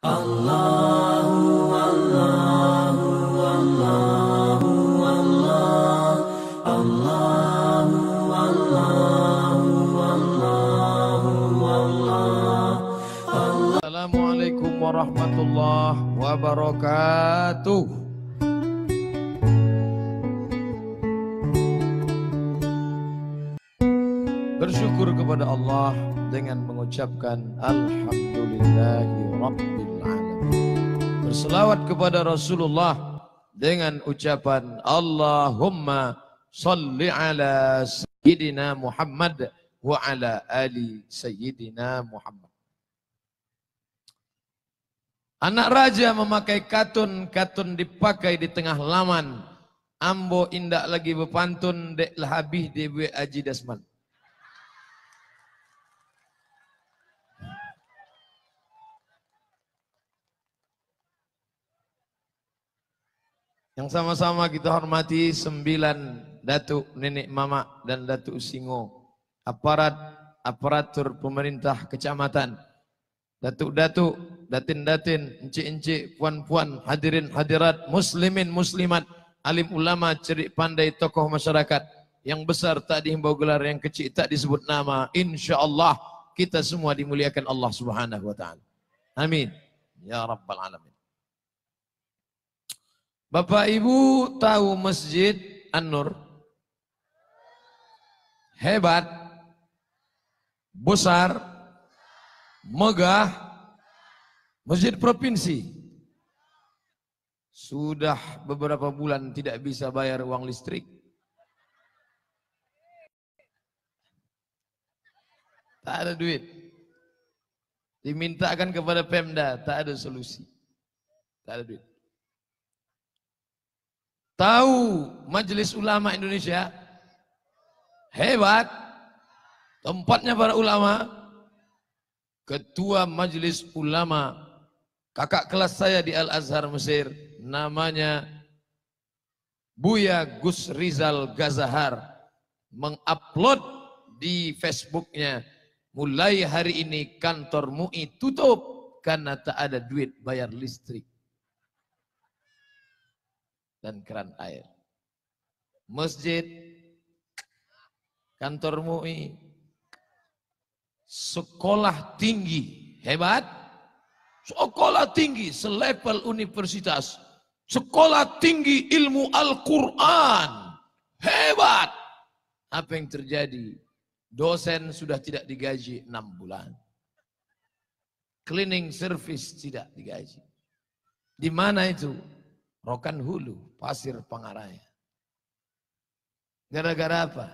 Allahu Allahu Allahu Allah Allahu Allahu Allahu Allah Assalamualaikum warahmatullahi wabarakatuh bersyukur kepada Allah dengan mengucapkan Alhamdulillahi Rabbil berselawat kepada Rasulullah dengan ucapan Allahumma salli ala sayyidina Muhammad wa ala ali sayyidina Muhammad. Anak raja memakai katun, katun dipakai di tengah laman. Ambo indak lagi berpantun dek lah habis dewe aji dasman. Yang sama-sama kita hormati sembilan datuk nenek mama dan datuk singo. Aparat aparatur pemerintah kecamatan. Datuk-datuk, datin-datin, encik-encik, puan-puan, hadirin hadirat, muslimin muslimat, alim ulama, cerik pandai tokoh masyarakat. Yang besar tak dihimbau gelar, yang kecil tak disebut nama. Insya Allah kita semua dimuliakan Allah Subhanahu wa taala. Amin. Ya rabbal alamin. Bapak Ibu tahu Masjid An-Nur? Hebat, besar, megah, masjid provinsi. Sudah beberapa bulan tidak bisa bayar uang listrik. Tak ada duit. Dimintakan kepada Pemda, tak ada solusi. Tak ada duit. Tahu Majelis Ulama Indonesia? Hebat. Tempatnya para ulama. Ketua Majelis Ulama. Kakak kelas saya di Al-Azhar Mesir. Namanya Buya Gus Rizal Gazahar. Mengupload di Facebooknya. Mulai hari ini kantor MUI tutup. Karena tak ada duit bayar listrik dan keran air. Masjid, kantor MUI, sekolah tinggi, hebat. Sekolah tinggi selevel universitas. Sekolah tinggi ilmu Al-Quran. Hebat. Apa yang terjadi? Dosen sudah tidak digaji enam bulan. Cleaning service tidak digaji. Di mana itu? Rokan Hulu. Pasir pengarai. Gara-gara apa?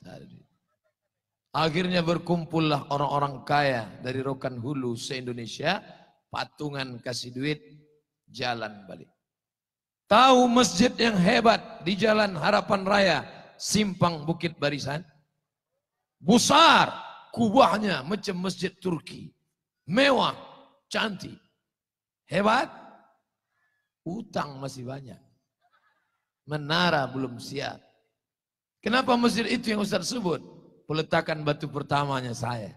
Tadi. Akhirnya berkumpullah orang-orang kaya dari Rokan Hulu se-Indonesia, patungan kasih duit, jalan balik. Tahu masjid yang hebat di Jalan Harapan Raya, Simpang Bukit Barisan? Besar kubahnya macam masjid Turki. Mewah, cantik, hebat. Utang masih banyak. Menara belum siap. Kenapa masjid itu yang Ustaz sebut? Peletakan batu pertamanya saya.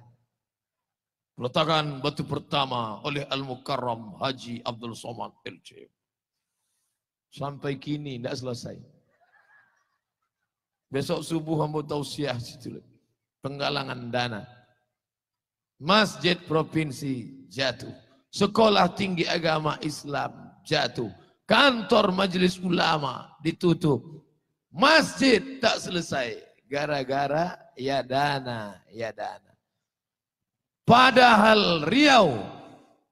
Peletakan batu pertama oleh Al-Mukarram Haji Abdul Somad LC. Sampai kini tidak selesai. Besok subuh hamba tausiah situ Penggalangan dana. Masjid provinsi jatuh. Sekolah tinggi agama Islam jatuh. Kantor majelis ulama ditutup. Masjid tak selesai. Gara-gara ya dana, ya dana. Padahal Riau,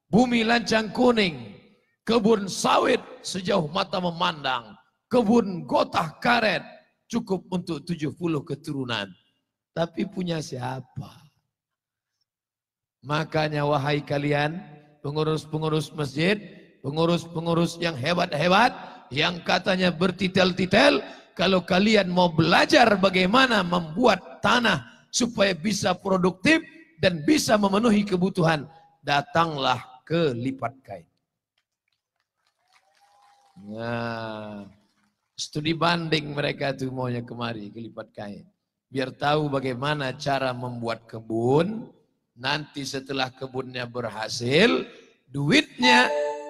bumi lancang kuning, kebun sawit sejauh mata memandang, kebun gotah karet cukup untuk 70 keturunan. Tapi punya siapa? Makanya wahai kalian, pengurus-pengurus masjid, pengurus-pengurus yang hebat-hebat, yang katanya bertitel-titel, kalau kalian mau belajar bagaimana membuat tanah supaya bisa produktif dan bisa memenuhi kebutuhan, datanglah ke lipat kain. Nah, studi banding mereka itu maunya kemari ke lipat kain. Biar tahu bagaimana cara membuat kebun, nanti setelah kebunnya berhasil, duitnya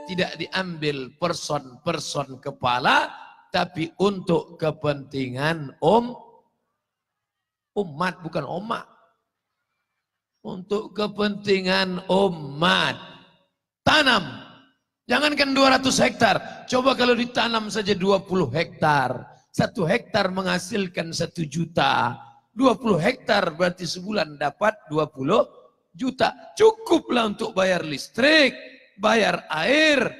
tidak diambil person-person kepala, tapi untuk kepentingan um, umat, bukan umat. Untuk kepentingan umat. Tanam. Jangankan 200 hektar, coba kalau ditanam saja 20 hektar. Satu hektar menghasilkan satu juta. 20 hektar berarti sebulan dapat 20 juta. Cukuplah untuk bayar listrik, bayar air,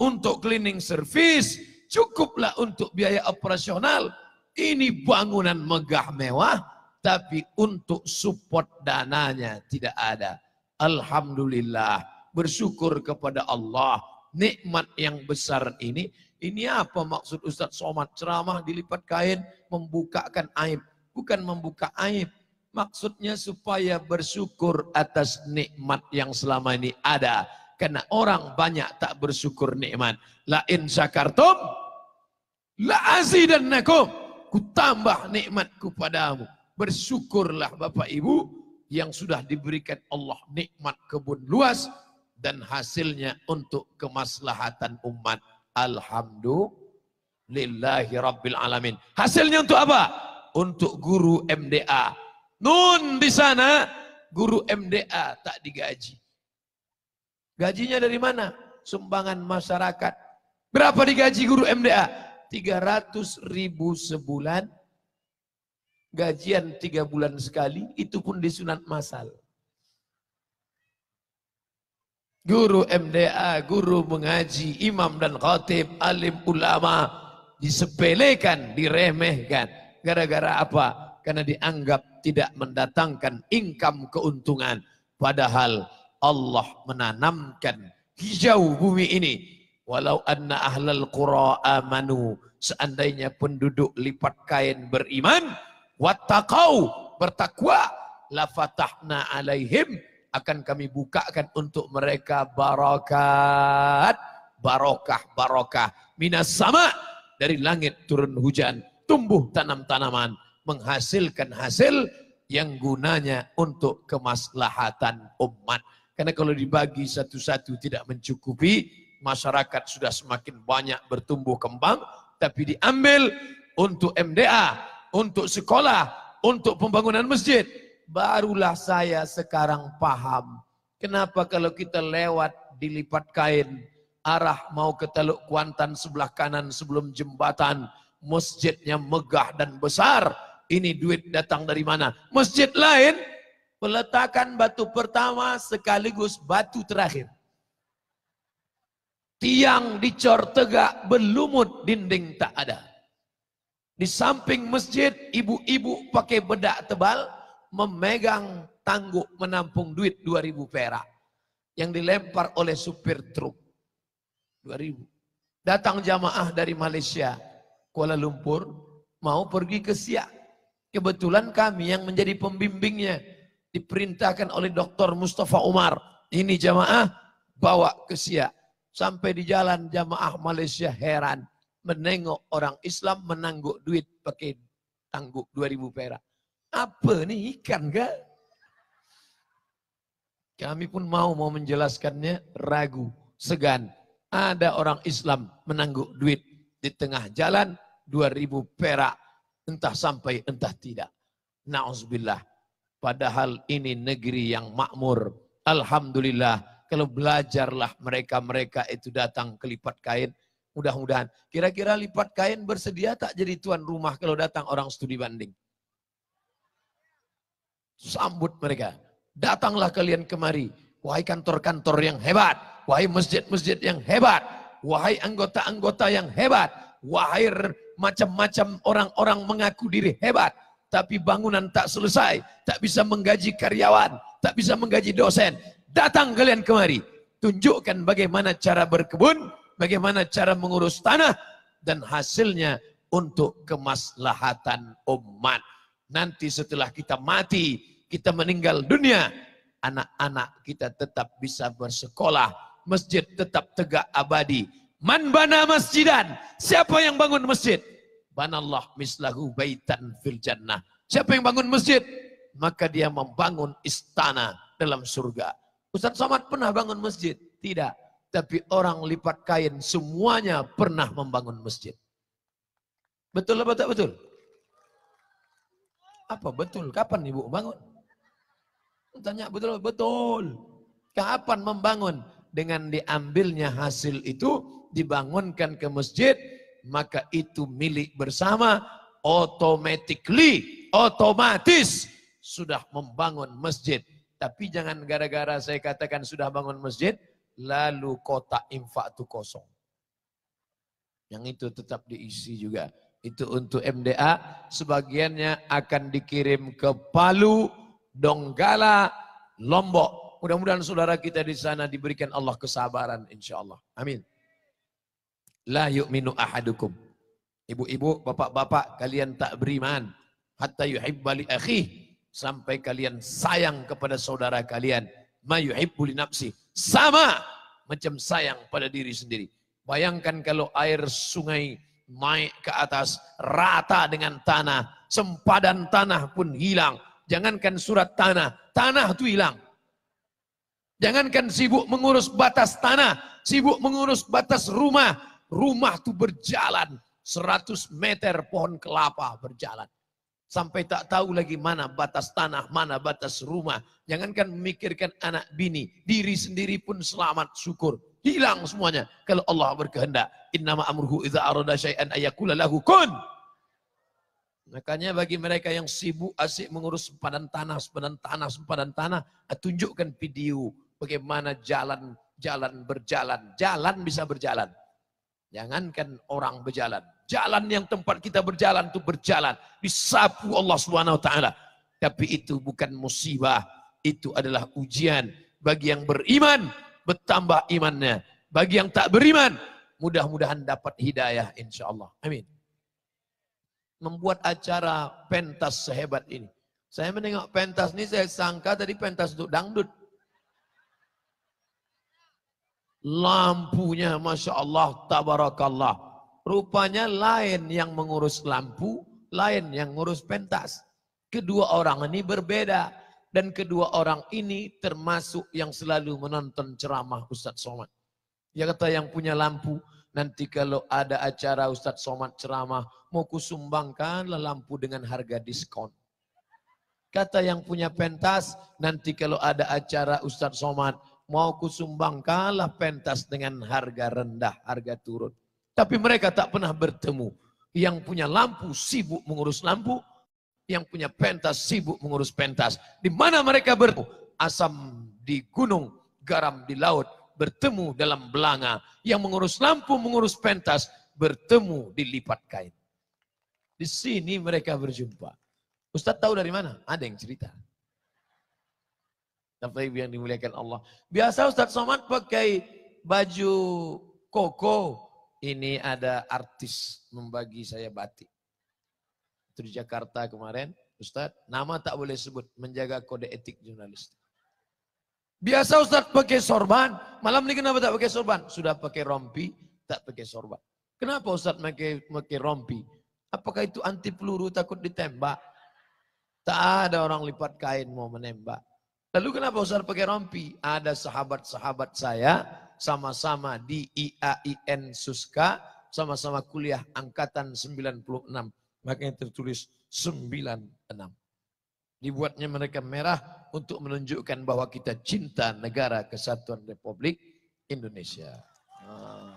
untuk cleaning service, cukuplah untuk biaya operasional. Ini bangunan megah mewah, tapi untuk support dananya tidak ada. Alhamdulillah, bersyukur kepada Allah, nikmat yang besar ini. Ini apa maksud Ustadz Somad ceramah dilipat kain membukakan aib. Bukan membuka aib, maksudnya supaya bersyukur atas nikmat yang selama ini ada Karena orang banyak tak bersyukur nikmat. La in syakartum la azidannakum. tambah nikmatku padamu. Bersyukurlah Bapak Ibu yang sudah diberikan Allah nikmat kebun luas dan hasilnya untuk kemaslahatan umat. Alhamdulillahi Alamin. Hasilnya untuk apa? Untuk guru MDA. Nun di sana, guru MDA tak digaji. Gajinya dari mana? Sumbangan masyarakat. Berapa digaji guru MDA? 300 ribu sebulan. Gajian tiga bulan sekali, itu pun disunat masal. Guru MDA, guru mengaji, imam dan khatib, alim ulama, disepelekan, diremehkan. Gara-gara apa? Karena dianggap tidak mendatangkan income keuntungan. Padahal Allah menanamkan hijau bumi ini. Walau anna ahlal qura amanu. Seandainya penduduk lipat kain beriman. watakau bertakwa. Lafatahna alaihim. Akan kami bukakan untuk mereka barakat. Barokah-barokah. Minas sama. Dari langit turun hujan. Tumbuh tanam-tanaman. Menghasilkan hasil yang gunanya untuk kemaslahatan umat. Karena kalau dibagi satu-satu tidak mencukupi, masyarakat sudah semakin banyak bertumbuh kembang, tapi diambil untuk MDA, untuk sekolah, untuk pembangunan masjid. Barulah saya sekarang paham. Kenapa kalau kita lewat dilipat kain, arah mau ke Teluk Kuantan sebelah kanan sebelum jembatan, masjidnya megah dan besar. Ini duit datang dari mana? Masjid lain Peletakan batu pertama sekaligus batu terakhir. Tiang dicor tegak berlumut dinding tak ada. Di samping masjid ibu-ibu pakai bedak tebal memegang tangguk menampung duit 2000 perak yang dilempar oleh supir truk. 2000. Datang jamaah dari Malaysia, Kuala Lumpur, mau pergi ke Siak. Kebetulan kami yang menjadi pembimbingnya diperintahkan oleh Dr. Mustafa Umar. Ini jamaah bawa ke Siak. Sampai di jalan jamaah Malaysia heran. Menengok orang Islam menangguk duit pakai tangguk 2000 perak. Apa nih ikan ke? Kami pun mau mau menjelaskannya ragu, segan. Ada orang Islam menangguk duit di tengah jalan 2000 perak. Entah sampai entah tidak. Nauzubillah Padahal ini negeri yang makmur. Alhamdulillah, kalau belajarlah mereka-mereka itu datang ke lipat kain. Mudah-mudahan. Kira-kira lipat kain bersedia tak jadi tuan rumah kalau datang orang studi banding? Sambut mereka. Datanglah kalian kemari. Wahai kantor-kantor yang hebat. Wahai masjid-masjid yang hebat. Wahai anggota-anggota yang hebat. Wahai macam-macam orang-orang mengaku diri hebat tapi bangunan tak selesai, tak bisa menggaji karyawan, tak bisa menggaji dosen. Datang kalian kemari, tunjukkan bagaimana cara berkebun, bagaimana cara mengurus tanah, dan hasilnya untuk kemaslahatan umat. Nanti setelah kita mati, kita meninggal dunia, anak-anak kita tetap bisa bersekolah, masjid tetap tegak abadi. Man bana masjidan, siapa yang bangun masjid? banallah mislahu baitan fil jannah. Siapa yang bangun masjid, maka dia membangun istana dalam surga. Ustaz Somad pernah bangun masjid? Tidak. Tapi orang lipat kain semuanya pernah membangun masjid. Betul apa tak betul? Apa betul? Kapan ibu bangun? Tanya betul betul. Kapan membangun? Dengan diambilnya hasil itu dibangunkan ke masjid maka itu milik bersama automatically, otomatis sudah membangun masjid. Tapi jangan gara-gara saya katakan sudah bangun masjid, lalu kota infak itu kosong. Yang itu tetap diisi juga. Itu untuk MDA, sebagiannya akan dikirim ke Palu, Donggala, Lombok. Mudah-mudahan saudara kita di sana diberikan Allah kesabaran insya Allah. Amin. La yu'minu ahadukum. Ibu-ibu, bapak-bapak, kalian tak beriman. Hatta yuhibba li akhi. Sampai kalian sayang kepada saudara kalian. Ma yuhibbu li nafsi. Sama macam sayang pada diri sendiri. Bayangkan kalau air sungai naik ke atas, rata dengan tanah, sempadan tanah pun hilang. Jangankan surat tanah, tanah itu hilang. Jangankan sibuk mengurus batas tanah, sibuk mengurus batas rumah, rumah itu berjalan 100 meter pohon kelapa berjalan. Sampai tak tahu lagi mana batas tanah, mana batas rumah. Jangankan memikirkan anak bini, diri sendiri pun selamat syukur. Hilang semuanya kalau Allah berkehendak. Innama amruhu idza arada syai'an ayakula lahu kun. Makanya bagi mereka yang sibuk asik mengurus sempadan tanah, sempadan tanah, sempadan tanah, ah, tunjukkan video bagaimana jalan jalan berjalan, jalan bisa berjalan. Jangankan orang berjalan. Jalan yang tempat kita berjalan itu berjalan. Disapu Allah subhanahu wa ta'ala. Tapi itu bukan musibah. Itu adalah ujian. Bagi yang beriman, bertambah imannya. Bagi yang tak beriman, mudah-mudahan dapat hidayah insya Allah. Amin. Membuat acara pentas sehebat ini. Saya menengok pentas ini, saya sangka tadi pentas untuk dangdut. Lampunya Masya Allah Tabarakallah. Rupanya lain yang mengurus lampu, lain yang ngurus pentas. Kedua orang ini berbeda. Dan kedua orang ini termasuk yang selalu menonton ceramah Ustadz Somad. Ya kata yang punya lampu, nanti kalau ada acara Ustadz Somad ceramah, mau kusumbangkanlah lampu dengan harga diskon. Kata yang punya pentas, nanti kalau ada acara Ustadz Somad mau kusumbang kalah pentas dengan harga rendah, harga turun. Tapi mereka tak pernah bertemu. Yang punya lampu sibuk mengurus lampu, yang punya pentas sibuk mengurus pentas. Di mana mereka bertemu? Asam di gunung, garam di laut, bertemu dalam belanga. Yang mengurus lampu, mengurus pentas, bertemu di lipat kain. Di sini mereka berjumpa. Ustadz tahu dari mana? Ada yang cerita. Tapi yang dimuliakan Allah. Biasa Ustadz Somad pakai baju koko. Ini ada artis membagi saya batik. Itu di Jakarta kemarin. Ustadz, nama tak boleh sebut. Menjaga kode etik jurnalistik. Biasa Ustadz pakai sorban. Malam ini kenapa tak pakai sorban? Sudah pakai rompi, tak pakai sorban. Kenapa Ustadz pakai, pakai rompi? Apakah itu anti peluru takut ditembak? Tak ada orang lipat kain mau menembak. Lalu kenapa Ustaz pakai rompi? Ada sahabat-sahabat saya sama-sama di IAIN Suska, sama-sama kuliah angkatan 96. Makanya tertulis 96. Dibuatnya mereka merah untuk menunjukkan bahwa kita cinta negara kesatuan Republik Indonesia. Ah.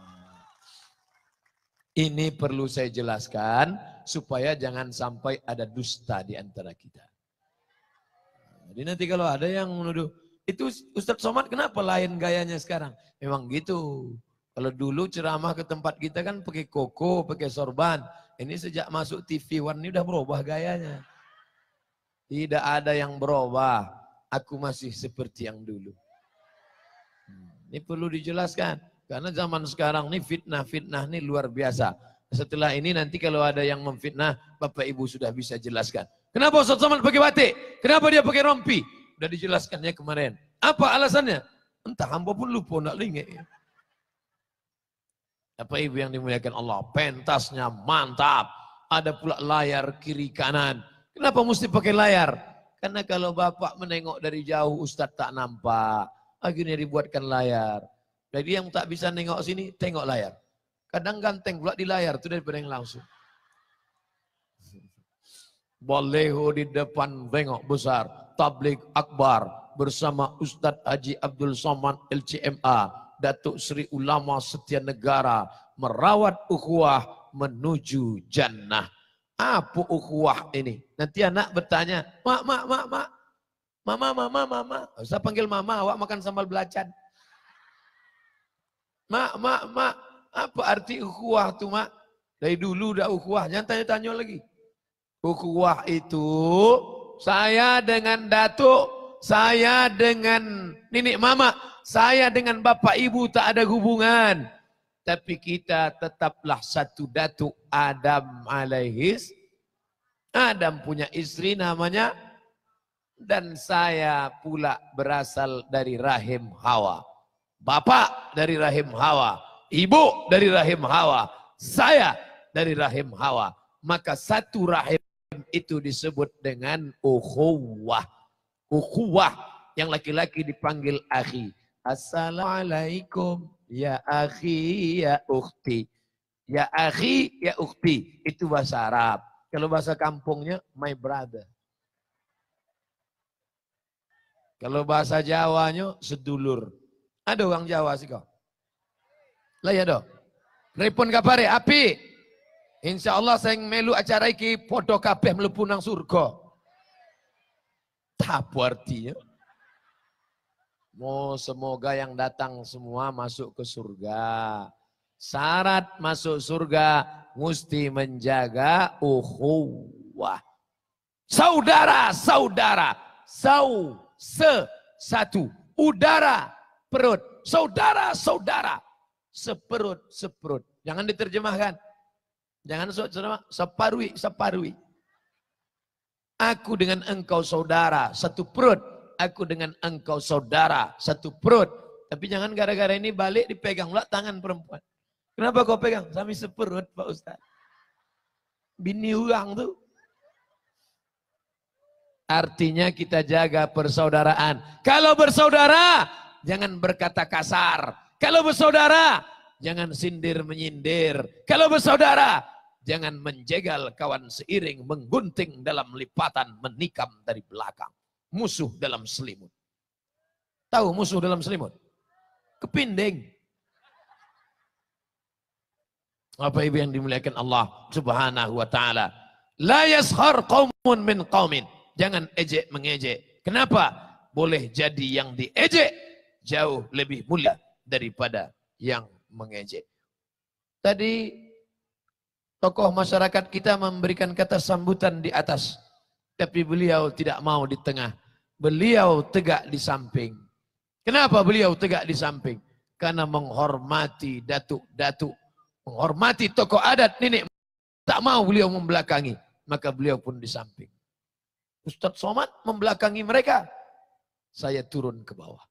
Ini perlu saya jelaskan supaya jangan sampai ada dusta di antara kita. Jadi nanti kalau ada yang menuduh, itu Ustadz Somad kenapa lain gayanya sekarang? Memang gitu. Kalau dulu ceramah ke tempat kita kan pakai koko, pakai sorban. Ini sejak masuk TV One ini udah berubah gayanya. Tidak ada yang berubah. Aku masih seperti yang dulu. Hmm, ini perlu dijelaskan. Karena zaman sekarang ini fitnah-fitnah ini luar biasa. Setelah ini nanti kalau ada yang memfitnah, Bapak Ibu sudah bisa jelaskan. Kenapa Ustaz Somad pakai batik? Kenapa dia pakai rompi? Udah dijelaskannya kemarin. Apa alasannya? Entah hamba pun lupa nak lingit. Apa ibu yang dimuliakan Allah? Pentasnya mantap. Ada pula layar kiri kanan. Kenapa mesti pakai layar? Karena kalau bapak menengok dari jauh Ustadz tak nampak. Akhirnya dibuatkan layar. Jadi yang tak bisa nengok sini, tengok layar. Kadang ganteng pula di layar, itu daripada yang langsung. Balehu di depan bengok besar. Tablik Akbar bersama Ustadz Haji Abdul Somad LCMA. Datuk Sri Ulama Setia Negara merawat ukhuwah menuju jannah. Apa ukhuwah ini? Nanti anak bertanya, mak, mak, mak, mak. Mama, mama, mama. Ustaz panggil mama, awak makan sambal belacan. Mak, mak, mak. Apa arti ukhuwah itu, mak? Dari dulu dah ukhuwah. Jangan tanya-tanya lagi. Hukuah itu saya dengan datuk, saya dengan nenek mama, saya dengan bapak ibu tak ada hubungan. Tapi kita tetaplah satu datuk Adam alaihis. Adam punya istri namanya dan saya pula berasal dari rahim Hawa. Bapak dari rahim Hawa, ibu dari rahim Hawa, saya dari rahim Hawa. Maka satu rahim itu disebut dengan ukhuwah. Ukhuwah yang laki-laki dipanggil akhi. Assalamualaikum ya akhi ya ukhti. Ya akhi ya ukhti. Itu bahasa Arab. Kalau bahasa kampungnya my brother. Kalau bahasa Jawanya sedulur. Ada orang Jawa sih kau. Lah ya dong. Repon kapare ya, api. Insya Allah saya melu acara ini podo kabeh mlebu nang surga. Tabu artinya. Oh, semoga yang datang semua masuk ke surga. Syarat masuk surga mesti menjaga uhuwah. Saudara, saudara, sau, se, satu. Udara, perut. Saudara, saudara, seperut, seperut. Jangan diterjemahkan Jangan sok ceramah, separui, separui. Aku dengan engkau saudara, satu perut. Aku dengan engkau saudara, satu perut. Tapi jangan gara-gara ini balik dipegang pula tangan perempuan. Kenapa kau pegang? Sami seperut Pak Ustaz. Bini ulang tuh. Artinya kita jaga persaudaraan. Kalau bersaudara, jangan berkata kasar. Kalau bersaudara, jangan sindir menyindir. Kalau bersaudara, Jangan menjegal kawan seiring, menggunting dalam lipatan, menikam dari belakang. Musuh dalam selimut. Tahu musuh dalam selimut? Kepinding. Apa ibu yang dimuliakan Allah subhanahu wa ta'ala. La yashar qawmun min qawmin. Jangan ejek mengejek. Kenapa? Boleh jadi yang diejek jauh lebih mulia daripada yang mengejek. Tadi Tokoh masyarakat kita memberikan kata sambutan di atas. Tapi beliau tidak mau di tengah. Beliau tegak di samping. Kenapa beliau tegak di samping? Karena menghormati datuk-datuk. Menghormati tokoh adat nenek. Tak mau beliau membelakangi. Maka beliau pun di samping. Ustadz Somad membelakangi mereka. Saya turun ke bawah.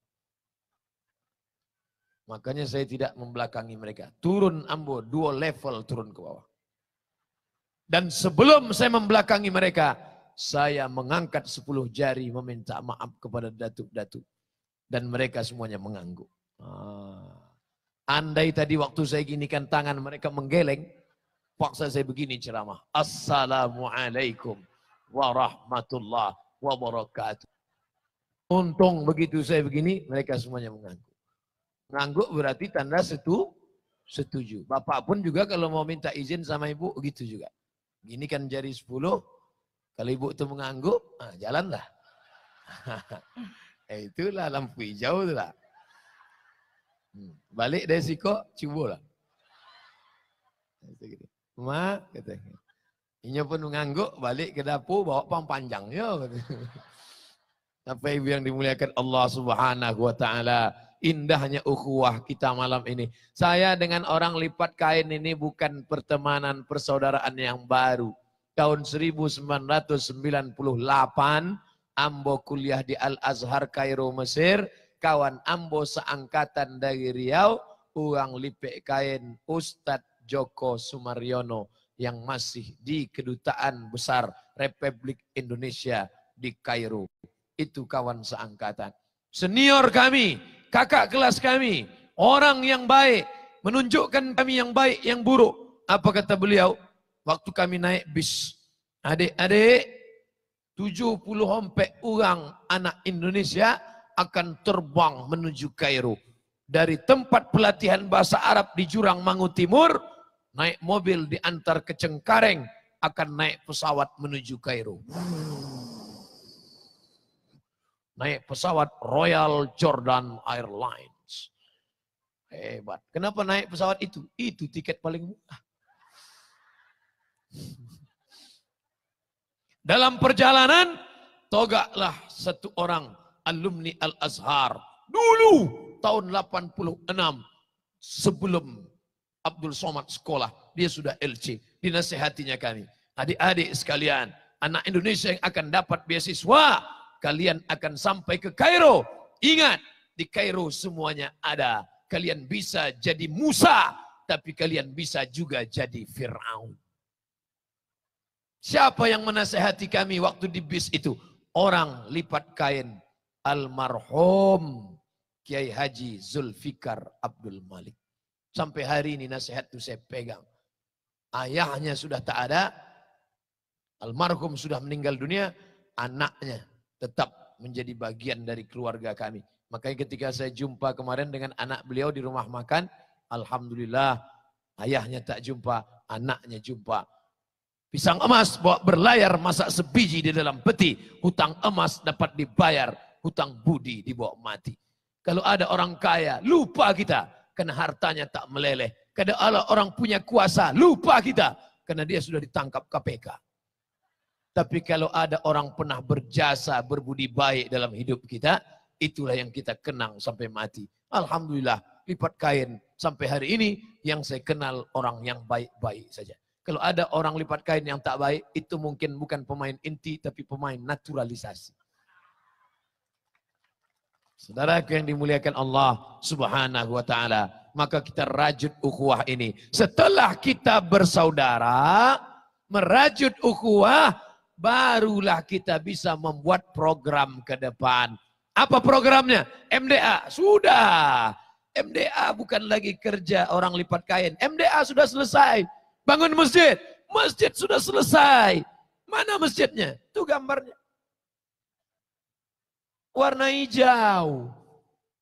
Makanya saya tidak membelakangi mereka. Turun Ambo, dua level turun ke bawah. Dan sebelum saya membelakangi mereka, saya mengangkat sepuluh jari meminta maaf kepada datuk-datuk. Dan mereka semuanya mengangguk. Ah. Andai tadi waktu saya ginikan tangan mereka menggeleng, paksa saya begini ceramah. Assalamualaikum warahmatullahi wabarakatuh. Untung begitu saya begini, mereka semuanya mengangguk. Mengangguk berarti tanda setu, setuju. Bapak pun juga kalau mau minta izin sama ibu, gitu juga. Gini kan jari 10, kalau ibu itu mengangguk, nah jalanlah. Eh, itulah lampu hijau itulah. Hmm. Balik dari siko, cubalah. Gitu. Ma, kata. Gitu. ini pun mengangguk, balik ke dapur, bawa pang panjang. Ya, gitu. Apa ibu yang dimuliakan Allah subhanahu wa ta'ala indahnya ukhuwah kita malam ini. Saya dengan orang lipat kain ini bukan pertemanan persaudaraan yang baru. Tahun 1998, Ambo kuliah di Al-Azhar Kairo Mesir, kawan Ambo seangkatan dari Riau, uang lipat kain Ustadz Joko Sumaryono yang masih di Kedutaan Besar Republik Indonesia di Kairo. Itu kawan seangkatan. Senior kami kakak kelas kami, orang yang baik, menunjukkan kami yang baik, yang buruk. Apa kata beliau? Waktu kami naik bis, adik-adik, 70 ompek orang anak Indonesia akan terbang menuju Kairo. Dari tempat pelatihan bahasa Arab di Jurang Mangu Timur, naik mobil diantar ke Cengkareng, akan naik pesawat menuju Kairo naik pesawat Royal Jordan Airlines. Hebat. Kenapa naik pesawat itu? Itu tiket paling murah. Dalam perjalanan, togaklah satu orang alumni Al-Azhar. Dulu tahun 86 sebelum Abdul Somad sekolah, dia sudah LC. Dinasehatinya kami. Adik-adik sekalian, anak Indonesia yang akan dapat beasiswa kalian akan sampai ke Kairo. Ingat, di Kairo semuanya ada. Kalian bisa jadi Musa, tapi kalian bisa juga jadi Fir'aun. Siapa yang menasehati kami waktu di bis itu? Orang lipat kain almarhum Kiai Haji Zulfikar Abdul Malik. Sampai hari ini nasihat itu saya pegang. Ayahnya sudah tak ada, almarhum sudah meninggal dunia, anaknya tetap menjadi bagian dari keluarga kami. Makanya ketika saya jumpa kemarin dengan anak beliau di rumah makan, Alhamdulillah ayahnya tak jumpa, anaknya jumpa. Pisang emas bawa berlayar masak sebiji di dalam peti. Hutang emas dapat dibayar, hutang budi dibawa mati. Kalau ada orang kaya, lupa kita karena hartanya tak meleleh. Kalau ada orang punya kuasa, lupa kita karena dia sudah ditangkap KPK. Tapi kalau ada orang pernah berjasa, berbudi baik dalam hidup kita, itulah yang kita kenang sampai mati. Alhamdulillah, lipat kain sampai hari ini yang saya kenal orang yang baik-baik saja. Kalau ada orang lipat kain yang tak baik, itu mungkin bukan pemain inti, tapi pemain naturalisasi. Saudara yang dimuliakan Allah subhanahu wa ta'ala. Maka kita rajut ukhuwah ini. Setelah kita bersaudara, merajut ukhuwah, barulah kita bisa membuat program ke depan. Apa programnya? MDA. Sudah. MDA bukan lagi kerja orang lipat kain. MDA sudah selesai. Bangun masjid. Masjid sudah selesai. Mana masjidnya? Itu gambarnya. Warna hijau.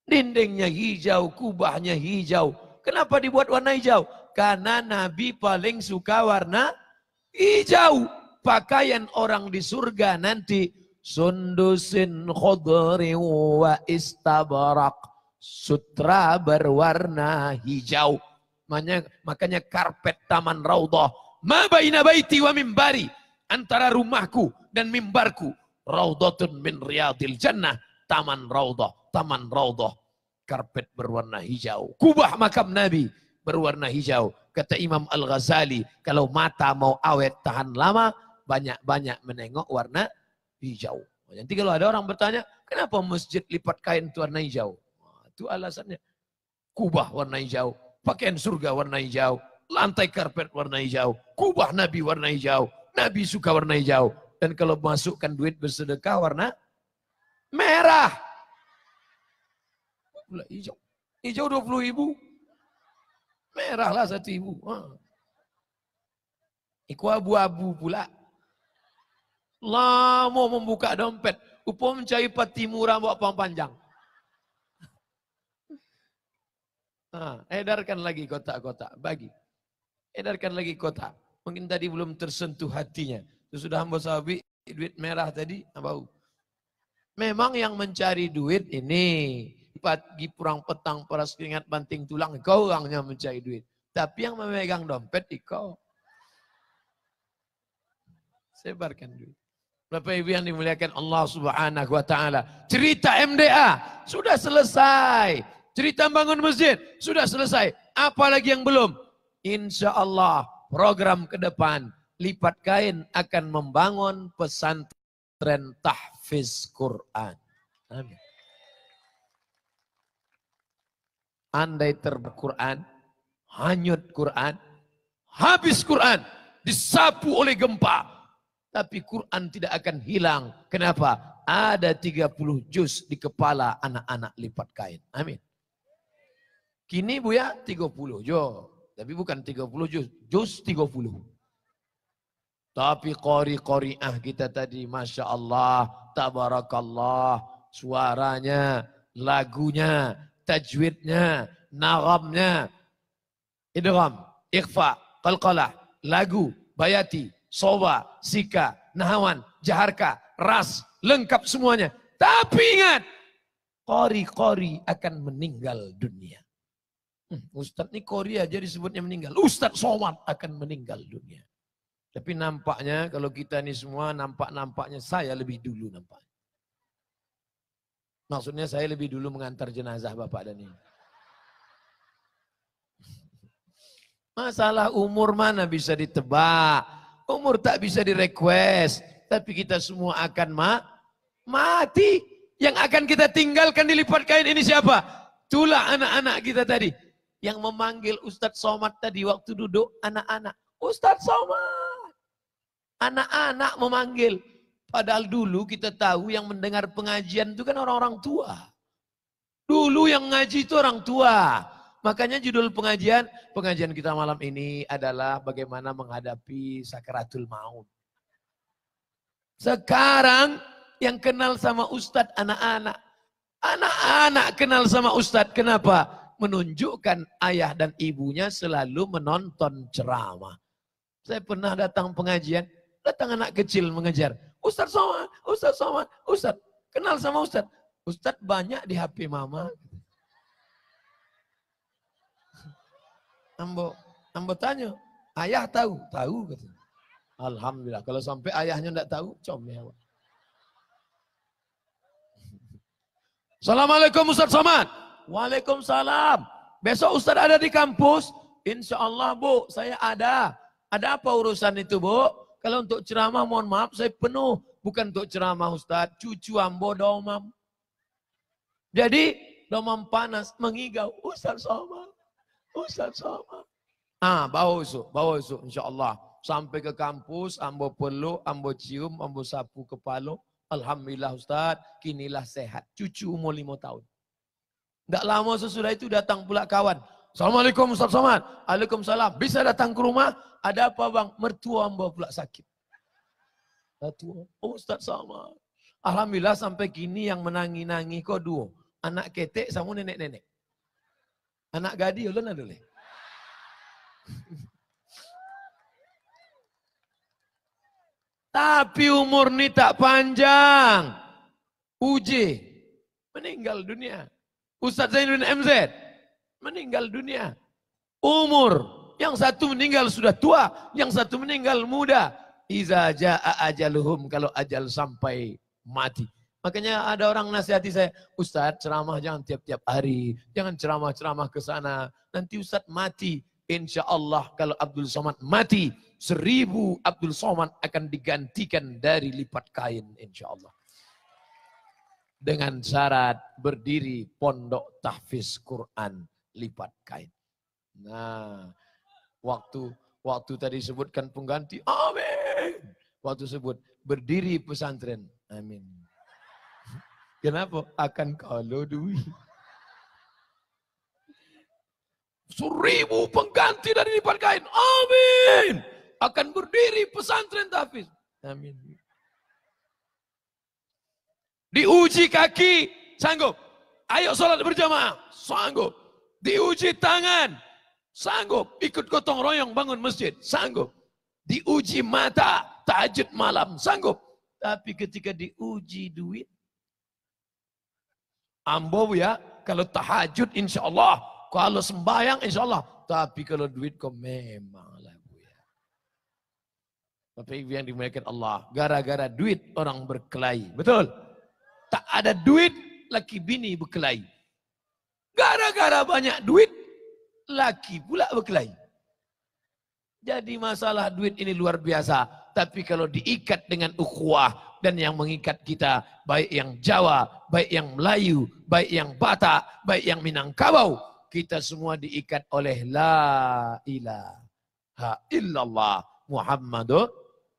Dindingnya hijau, kubahnya hijau. Kenapa dibuat warna hijau? Karena Nabi paling suka warna hijau pakaian orang di surga nanti sundusin khodri wa istabarak sutra berwarna hijau makanya makanya karpet taman raudhah ma baina baiti wa mimbari antara rumahku dan mimbarku raudhatun min riyadil jannah taman raudhah taman raudhah karpet berwarna hijau kubah makam nabi berwarna hijau kata Imam Al-Ghazali kalau mata mau awet tahan lama banyak-banyak menengok warna hijau. Nanti kalau ada orang bertanya, kenapa masjid lipat kain itu warna hijau? itu alasannya. Kubah warna hijau, pakaian surga warna hijau, lantai karpet warna hijau, kubah Nabi warna hijau, Nabi suka warna hijau. Dan kalau masukkan duit bersedekah warna merah. Oh, pula hijau. Hijau 20 ribu. Merahlah satu ibu Ikut abu-abu pula. Lama membuka dompet. upah mencari murah bawa pang panjang. Nah, edarkan lagi kotak-kotak, bagi. Edarkan lagi kotak. Mungkin tadi belum tersentuh hatinya. Itu sudah hamba sahabi, duit merah tadi, bau. Memang yang mencari duit ini, pagi purang petang peras keringat banting tulang, kau orangnya mencari duit. Tapi yang memegang dompet, kau. Sebarkan duit. Bapak Ibu yang dimuliakan Allah Subhanahu wa taala. Cerita MDA sudah selesai. Cerita bangun masjid sudah selesai. Apalagi yang belum? Insya Allah program ke depan lipat kain akan membangun pesantren tahfiz Quran. Amin. Andai terquran, hanyut Quran, habis Quran, disapu oleh gempa, tapi Quran tidak akan hilang. Kenapa? Ada 30 juz di kepala anak-anak lipat kain. Amin. Kini Buya 30 juz. Tapi bukan 30 juz, juz 30. Tapi kori-kori qariah kita tadi Masya Allah, Tabarakallah, suaranya, lagunya, tajwidnya, naramnya, idram, ikhfa, qalqalah, lagu, bayati, Soba, Sika, Nahawan, Jaharka, Ras, lengkap semuanya. Tapi ingat, kori-kori akan meninggal dunia. Hmm, Ustadz ini kori aja disebutnya meninggal. Ustadz Sowat akan meninggal dunia. Tapi nampaknya kalau kita ini semua nampak-nampaknya saya lebih dulu nampak. Maksudnya saya lebih dulu mengantar jenazah Bapak dan ini. Masalah umur mana bisa ditebak. Umur tak bisa direquest. Tapi kita semua akan ma mati. Yang akan kita tinggalkan di dilipat kain ini siapa? Itulah anak-anak kita tadi. Yang memanggil Ustadz Somad tadi waktu duduk anak-anak. Ustadz Somad. Anak-anak memanggil. Padahal dulu kita tahu yang mendengar pengajian itu kan orang-orang tua. Dulu yang ngaji itu orang tua. Makanya judul pengajian, pengajian kita malam ini adalah bagaimana menghadapi sakaratul maut. Sekarang yang kenal sama ustadz anak-anak. Anak-anak kenal sama ustadz. Kenapa? Menunjukkan ayah dan ibunya selalu menonton ceramah. Saya pernah datang pengajian, datang anak kecil mengejar. Ustadz sama, Ustadz sama, Ustadz. Kenal sama Ustadz. Ustadz banyak di HP mama. Ambo, ambo tanya, ayah tahu? Tahu kata. Alhamdulillah, kalau sampai ayahnya tidak tahu, comel. Ya, Assalamualaikum Ustaz Somad. Waalaikumsalam. Besok Ustaz ada di kampus? Insya Allah Bu, saya ada. Ada apa urusan itu Bu? Kalau untuk ceramah mohon maaf saya penuh. Bukan untuk ceramah Ustaz, cucu ambo domam. Jadi domam panas mengigau Ustaz Somad. Ustaz sama. Ah, bawa esok, bawa esok insyaAllah. Sampai ke kampus, ambo perlu, ambo cium, ambo sapu kepala. Alhamdulillah Ustaz, kinilah sehat. Cucu umur lima tahun. Tak lama sesudah itu datang pula kawan. Assalamualaikum Ustaz Somad. Waalaikumsalam. Bisa datang ke rumah? Ada apa bang? Mertua ambo pula sakit. Mertua. Oh Ustaz Somad. Alhamdulillah sampai kini yang menangi-nangi kau dua. Anak ketek sama nenek-nenek. Anak gadi ulun adule. Tapi umur ni tak panjang. Uji meninggal dunia. Ustadz Zainuddin MZ meninggal dunia. Umur yang satu meninggal sudah tua, yang satu meninggal muda. Iza ja'a ajaluhum kalau ajal sampai mati. Makanya ada orang nasihati saya, Ustadz ceramah jangan tiap-tiap hari, jangan ceramah-ceramah ke sana. Nanti Ustadz mati, insya Allah kalau Abdul Somad mati, seribu Abdul Somad akan digantikan dari lipat kain insya Allah. Dengan syarat berdiri pondok tahfiz Quran lipat kain. Nah, waktu waktu tadi sebutkan pengganti, amin. Waktu sebut berdiri pesantren, amin. Kenapa? Akan kalau duit. Seribu pengganti dari lipat kain. Amin. Akan berdiri pesantren Tafis, Amin. Diuji kaki, sanggup. Ayo sholat berjamaah, sanggup. Diuji tangan, sanggup. Ikut gotong royong bangun masjid, sanggup. Diuji mata, Tajud malam, sanggup. Tapi ketika diuji duit, Ambo ya, kalau tahajud insya Allah. Kalau sembahyang insya Allah. Tapi kalau duit kau memang lah bu ya. Bapak Ibu yang dimuliakan Allah. Gara-gara duit orang berkelahi. Betul? Tak ada duit laki bini berkelahi. Gara-gara banyak duit laki pula berkelahi. Jadi masalah duit ini luar biasa. Tapi kalau diikat dengan ukhuwah, dan yang mengikat kita baik yang Jawa, baik yang Melayu, baik yang Batak, baik yang Minangkabau. Kita semua diikat oleh la ilaha illallah Muhammadur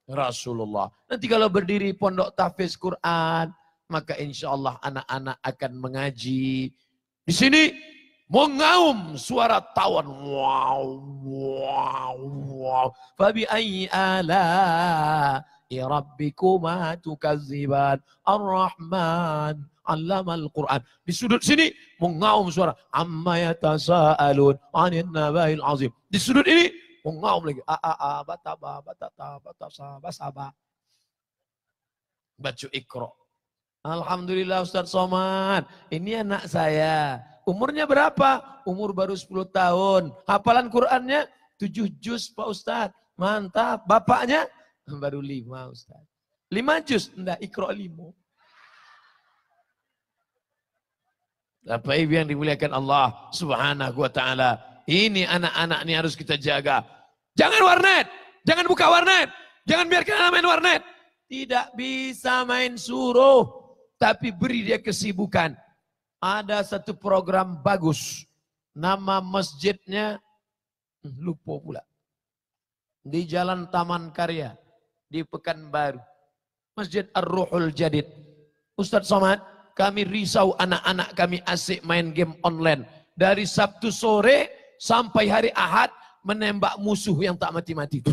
Rasulullah. Nanti kalau berdiri pondok tahfiz Quran, maka insya Allah anak-anak akan mengaji. Di sini mengaum suara tawan. Wow, wow, wow. Fabi ayyi ala Ya bihamdi ma tukadziban ar-rahman allamal Quran. Di sudut sini mengaum suara amma yatasaalun anin nabail azim. Di sudut ini mengaum lagi a a a bataba batata batasa basaba. Baca ikra. Alhamdulillah Ustaz Somad, ini anak saya. Umurnya berapa? Umur baru 10 tahun. Hafalan Qur'annya 7 juz Pak Ustaz. Mantap. Bapaknya Baru lima Ustaz. Lima juz? Tidak, ikro limo. Bapak Ibu yang dimuliakan Allah subhanahu wa ta'ala. Ini anak-anak ini harus kita jaga. Jangan warnet. Jangan buka warnet. Jangan biarkan anak main warnet. Tidak bisa main suruh. Tapi beri dia kesibukan. Ada satu program bagus. Nama masjidnya hmm, lupa pula. Di Jalan Taman Karya di pekan baru Masjid Ar-Ruhul Jadid. Ustadz Somad, kami risau anak-anak kami asik main game online. Dari Sabtu sore sampai hari Ahad menembak musuh yang tak mati-mati.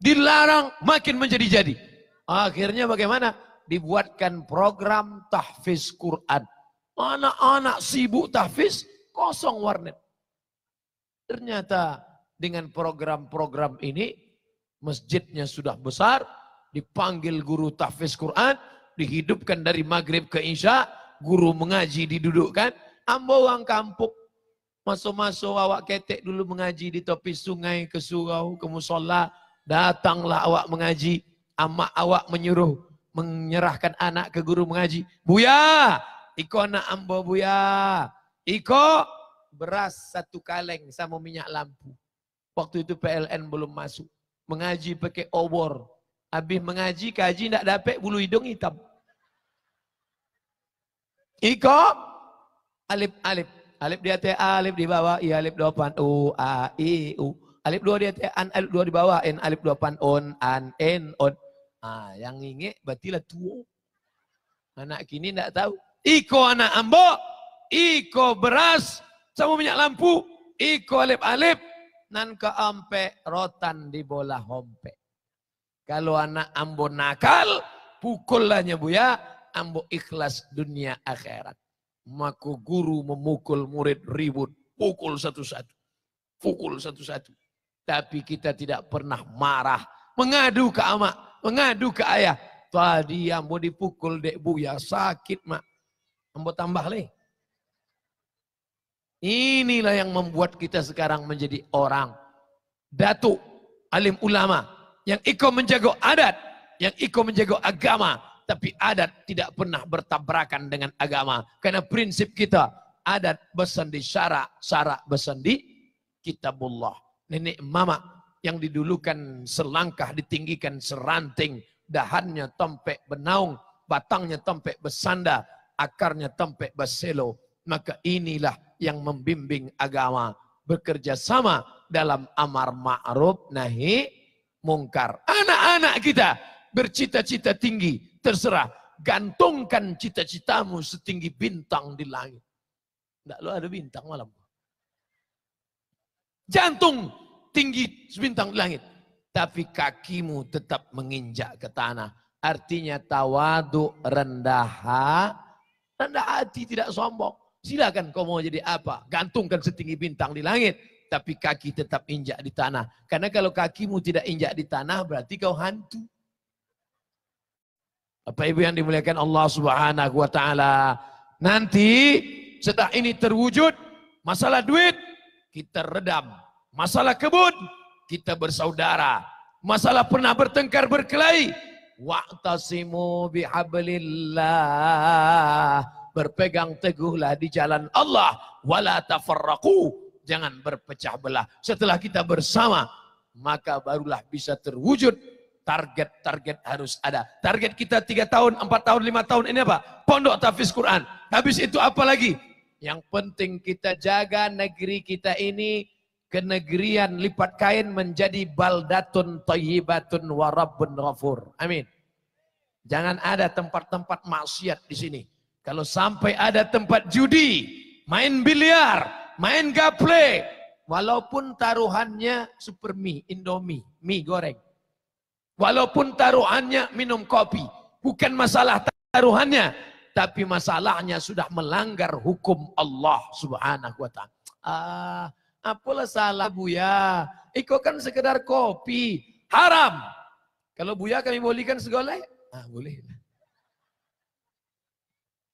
Dilarang makin menjadi-jadi. Akhirnya bagaimana? Dibuatkan program tahfiz Quran. Anak-anak sibuk tahfiz, Kosong warnet. Ternyata dengan program-program ini, masjidnya sudah besar, dipanggil guru tahfiz Quran, dihidupkan dari maghrib ke isya, guru mengaji didudukkan, ambo wang kampuk Masuk-masuk awak ketek dulu mengaji di topi sungai, ke surau, ke musola, datanglah awak mengaji, amak awak menyuruh, menyerahkan anak ke guru mengaji. Buya, iko anak ambo buya, Iko beras satu kaleng sama minyak lampu. Waktu itu PLN belum masuk. Mengaji pakai obor. Habis mengaji, kaji tidak dapat bulu hidung hitam. Iko alip alip alip di atas alip di bawah, i alip dua pan u a i u. alip dua di atas an alif dua di bawah, n alip dua pan on an n on. Ah, yang ingat, berarti lah tua. Anak kini tidak tahu. Iko anak ambok iko beras sama minyak lampu, iko alip-alip, nan ke ampe rotan di bola hompe. Kalau anak ambo nakal, pukullahnya ya, ambo ikhlas dunia akhirat. Maku guru memukul murid ribut, pukul satu-satu, pukul satu-satu. Tapi kita tidak pernah marah, mengadu ke amak, mengadu ke ayah. Tadi ambo dipukul dek ya sakit mak. Ambo tambah leh. Inilah yang membuat kita sekarang menjadi orang datuk, alim ulama, yang ikut menjaga adat, yang ikut menjaga agama, tapi adat tidak pernah bertabrakan dengan agama. Karena prinsip kita, adat besendi syara, syara besendi kitabullah. Nenek mama yang didulukan selangkah ditinggikan seranting, dahannya tempek benaung, batangnya tempek besanda, akarnya tempek berselo. Maka inilah yang membimbing agama. Bekerja sama dalam amar ma'ruf nahi mungkar. Anak-anak kita bercita-cita tinggi, terserah. Gantungkan cita-citamu setinggi bintang di langit. Tidak lo ada bintang malam. Jantung tinggi bintang di langit. Tapi kakimu tetap menginjak ke tanah. Artinya tawadu rendah, rendah hati tidak sombong. Silakan kau mau jadi apa. Gantungkan setinggi bintang di langit. Tapi kaki tetap injak di tanah. Karena kalau kakimu tidak injak di tanah berarti kau hantu. Apa ibu yang dimuliakan Allah subhanahu wa ta'ala. Nanti setelah ini terwujud. Masalah duit kita redam. Masalah kebun kita bersaudara. Masalah pernah bertengkar berkelahi. Wa'tasimu bihablillah berpegang teguhlah di jalan Allah wala tafarraqu jangan berpecah belah setelah kita bersama maka barulah bisa terwujud target-target harus ada target kita tiga tahun empat tahun lima tahun ini apa pondok tafiz Quran habis itu apa lagi yang penting kita jaga negeri kita ini kenegerian lipat kain menjadi baldatun thayyibatun warabun rabbun ghafur. Amin. Jangan ada tempat-tempat maksiat di sini. Kalau sampai ada tempat judi, main biliar, main gaple, walaupun taruhannya super mie, indomie, mie goreng. Walaupun taruhannya minum kopi, bukan masalah taruhannya, tapi masalahnya sudah melanggar hukum Allah Subhanahu wa taala. Ah, apalah salah Buya? Iko kan sekedar kopi, haram. Kalau Buya kami bolehkan segala? Ah, boleh.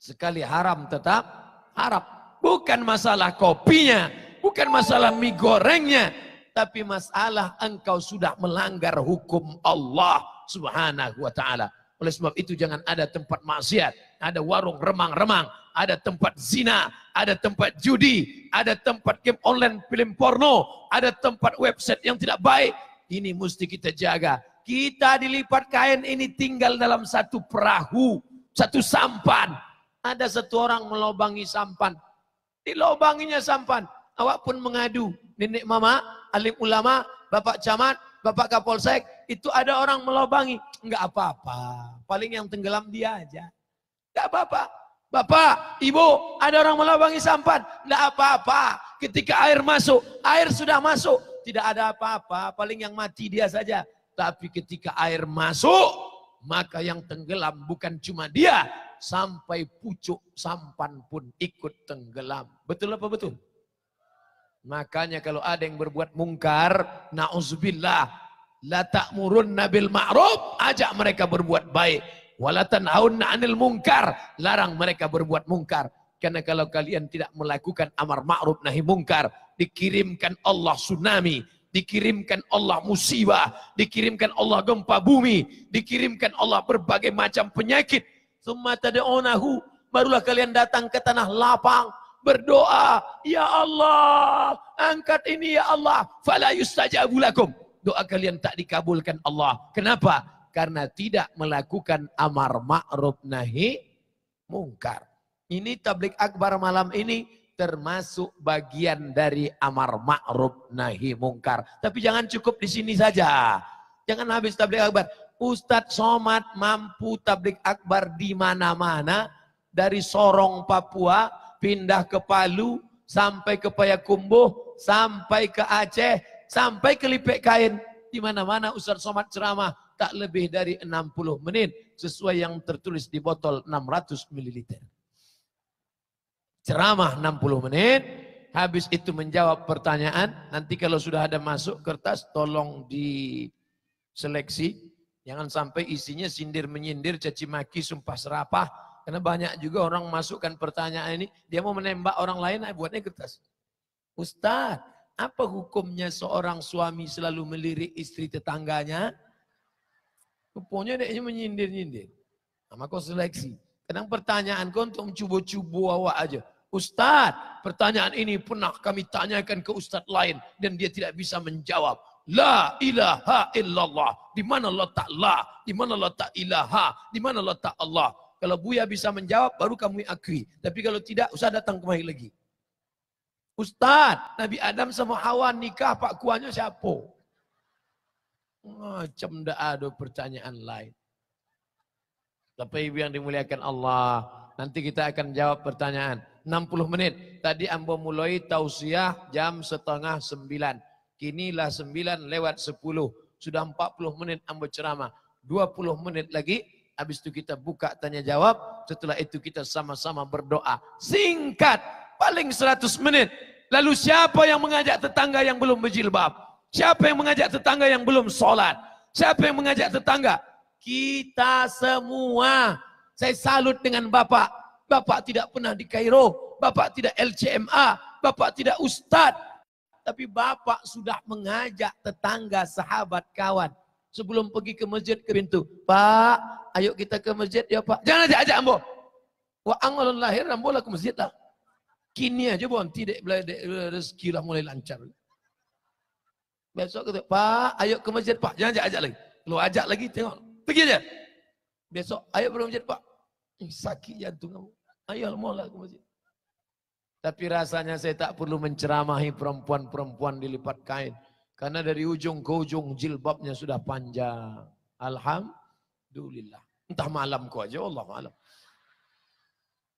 Sekali haram tetap haram. Bukan masalah kopinya, bukan masalah mie gorengnya, tapi masalah engkau sudah melanggar hukum Allah Subhanahu wa taala. Oleh sebab itu jangan ada tempat maksiat, ada warung remang-remang, ada tempat zina, ada tempat judi, ada tempat game online film porno, ada tempat website yang tidak baik. Ini mesti kita jaga. Kita dilipat kain ini tinggal dalam satu perahu, satu sampan. Ada satu orang melobangi sampan. Dilobanginya sampan. Awak pun mengadu. Nenek mama, alim ulama, bapak camat, bapak kapolsek. Itu ada orang melobangi. Enggak apa-apa. Paling yang tenggelam dia aja. Enggak apa-apa. Bapak, ibu, ada orang melobangi sampan. Enggak apa-apa. Ketika air masuk, air sudah masuk. Tidak ada apa-apa. Paling yang mati dia saja. Tapi ketika air masuk, maka yang tenggelam bukan cuma dia, sampai pucuk sampan pun ikut tenggelam. Betul apa betul? Makanya kalau ada yang berbuat mungkar, na'uzubillah. La ta'murun nabil ma'ruf, ajak mereka berbuat baik. Walatan haun anil mungkar, larang mereka berbuat mungkar. Karena kalau kalian tidak melakukan amar ma'ruf nahi mungkar, dikirimkan Allah tsunami, dikirimkan Allah musibah, dikirimkan Allah gempa bumi, dikirimkan Allah berbagai macam penyakit Semata Summa Onahu, Barulah kalian datang ke tanah lapang. Berdoa. Ya Allah. Angkat ini ya Allah. Fala yustajabu abulakum. Doa kalian tak dikabulkan Allah. Kenapa? Karena tidak melakukan amar ma'ruf nahi mungkar. Ini tablik akbar malam ini termasuk bagian dari amar ma'ruf nahi mungkar. Tapi jangan cukup di sini saja. Jangan habis tablik akbar. Ustadz Somad mampu tablik akbar di mana-mana. Dari Sorong Papua, pindah ke Palu, sampai ke Payakumbuh, sampai ke Aceh, sampai ke Lipek Kain. Di mana-mana Ustadz Somad ceramah tak lebih dari 60 menit. Sesuai yang tertulis di botol 600 ml. Ceramah 60 menit, Habis itu menjawab pertanyaan, nanti kalau sudah ada masuk kertas tolong diseleksi. Jangan sampai isinya sindir-menyindir, caci maki, sumpah serapah. Karena banyak juga orang masukkan pertanyaan ini, dia mau menembak orang lain, ah, buatnya kertas. Ustaz, apa hukumnya seorang suami selalu melirik istri tetangganya? Rupanya dia menyindir-nyindir. Sama kau seleksi. Kadang pertanyaan kau untuk mencuba-cuba awak aja. Ustaz, pertanyaan ini pernah kami tanyakan ke ustaz lain dan dia tidak bisa menjawab. La ilaha illallah. Di mana letak la? Di mana letak ilaha? Di mana letak Allah? Kalau Buya bisa menjawab, baru kamu akui. Tapi kalau tidak, usah datang kemari lagi. Ustadz, Nabi Adam sama Hawa nikah, Pak Kuanya siapa? Macam oh, tidak ada pertanyaan lain. Tapi ibu yang dimuliakan Allah, nanti kita akan jawab pertanyaan. 60 menit. Tadi Ambo mulai tausiah jam setengah sembilan. Kinilah 9 lewat 10. Sudah 40 menit ambo ceramah. 20 menit lagi. Habis itu kita buka tanya jawab. Setelah itu kita sama-sama berdoa. Singkat. Paling 100 menit. Lalu siapa yang mengajak tetangga yang belum berjilbab? Siapa yang mengajak tetangga yang belum sholat? Siapa yang mengajak tetangga? Kita semua. Saya salut dengan Bapak. Bapak tidak pernah di Kairo. Bapak tidak LCMA. Bapak tidak Ustadz. Tapi bapak sudah mengajak tetangga, sahabat, kawan. Sebelum pergi ke masjid ke pintu. Pak, ayo kita ke masjid ya pak. Jangan ajak-ajak ambo. Wa angalun lahir, ambo lah ke masjid lah. Kini aja bon, tidak rezeki lah mulai lancar. Besok kata, Pak, ayo ke masjid Pak. Jangan ajak-ajak lagi. Lu ajak lagi, tengok. Pergi aja. Besok, ayo ke masjid Pak. Eh, sakit jantung kamu. Ayo, lah ke masjid. Tapi rasanya saya tak perlu menceramahi perempuan-perempuan dilipat kain. Karena dari ujung ke ujung jilbabnya sudah panjang. Alhamdulillah. Entah malam kok aja, Allah malam.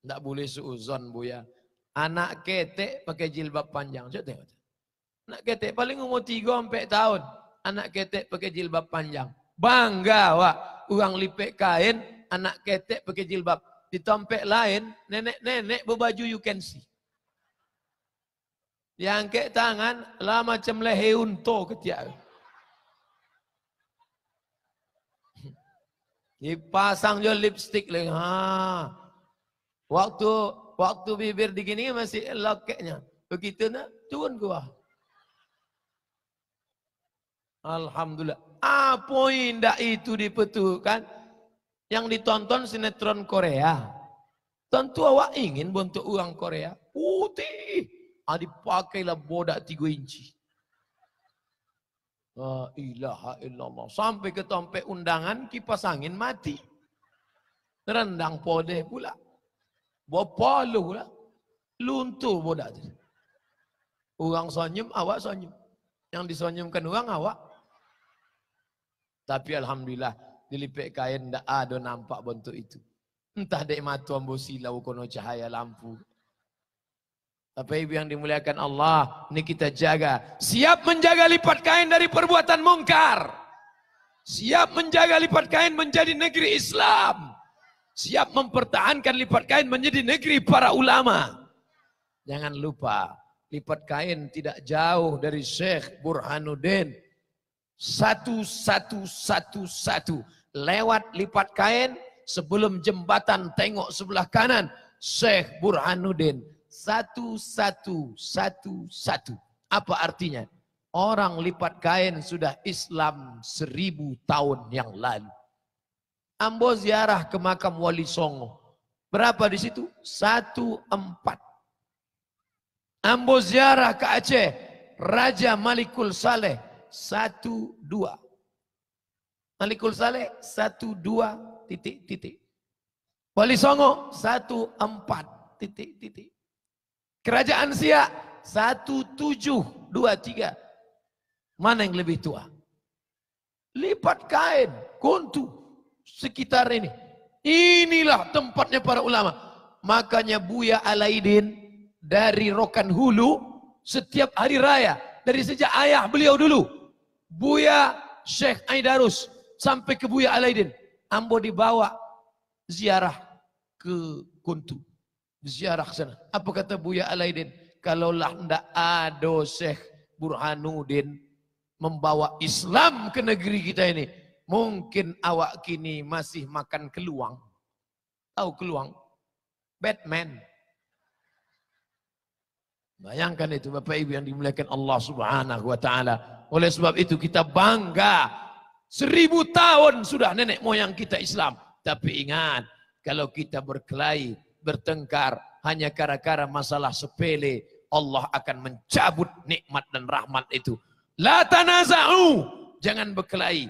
Tak boleh seuzon bu ya. Anak ketek pakai jilbab panjang. Coba tengok. Anak ketek paling umur 3 sampai tahun. Anak ketek pakai jilbab panjang. Bangga wak. uang lipet kain, anak ketek pakai jilbab. Di tempat lain, nenek-nenek berbaju you can see. Yang ke tangan lah macam lehe unto ketiak. Dipasang jo lipstick lagi. Ha. Waktu waktu bibir digini masih lokeknya. Begitu nak turun gua. Alhamdulillah. Apa indah itu dipetuhkan Yang ditonton sinetron Korea. Tentu awak ingin bentuk uang Korea. Putih. Ha, dipakailah bodak tiga inci. La ilaha illallah. Sampai ketompe undangan kipas angin mati. Rendang podeh pula. Bopalu pula. Luntur bodak tu. Orang sonyum, awak sonyum. Yang disonyumkan orang awak. Tapi Alhamdulillah dilipik kain tak ada nampak bentuk itu. Entah dek matuan bosilau kono cahaya lampu. Bapak Ibu yang dimuliakan Allah, ini kita jaga. Siap menjaga lipat kain dari perbuatan mungkar. Siap menjaga lipat kain menjadi negeri Islam. Siap mempertahankan lipat kain menjadi negeri para ulama. Jangan lupa, lipat kain tidak jauh dari Syekh Burhanuddin. Satu, satu, satu, satu. Lewat lipat kain sebelum jembatan tengok sebelah kanan. Syekh Burhanuddin satu, satu, satu, satu. Apa artinya? Orang lipat kain sudah Islam seribu tahun yang lalu. Ambo ziarah ke makam Wali Songo. Berapa di situ? Satu empat. Ambo ziarah ke Aceh. Raja Malikul Saleh. Satu dua. Malikul Saleh satu dua titik titik. Wali Songo satu empat titik titik. Kerajaan Sia 1723. Mana yang lebih tua? Lipat kain, kontu sekitar ini. Inilah tempatnya para ulama. Makanya Buya Alaidin dari Rokan Hulu setiap hari raya dari sejak ayah beliau dulu Buya Syekh Aidarus sampai ke Buya Alaidin Ambo dibawa ziarah ke Kuntu ziarah sana. Apa kata Buya Alaidin? Kalaulah ndak ada Syekh Burhanuddin membawa Islam ke negeri kita ini, mungkin awak kini masih makan keluang. Tahu keluang? Batman. Bayangkan itu Bapak Ibu yang dimuliakan Allah Subhanahu wa taala. Oleh sebab itu kita bangga. Seribu tahun sudah nenek moyang kita Islam. Tapi ingat, kalau kita berkelahi bertengkar hanya gara-gara masalah sepele, Allah akan mencabut nikmat dan rahmat itu. La tanaza'u, jangan berkelahi.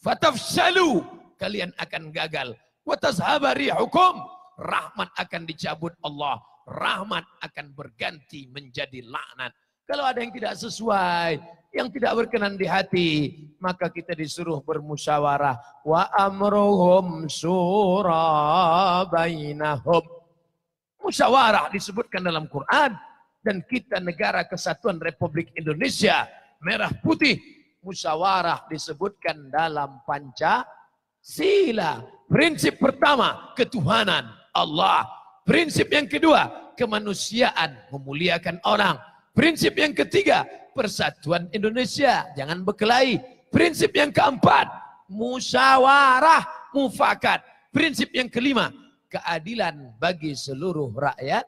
Fatafsalu, kalian akan gagal. Watazhabari hukum, rahmat akan dicabut Allah. Rahmat akan berganti menjadi laknat. Kalau ada yang tidak sesuai, yang tidak berkenan di hati, maka kita disuruh bermusyawarah. Wa amruhum surah bainahum. Musyawarah disebutkan dalam Quran dan kita negara kesatuan Republik Indonesia merah putih musyawarah disebutkan dalam Pancasila. Prinsip pertama ketuhanan Allah. Prinsip yang kedua kemanusiaan memuliakan orang. Prinsip yang ketiga persatuan Indonesia jangan berkelahi. Prinsip yang keempat musyawarah mufakat. Prinsip yang kelima keadilan bagi seluruh rakyat.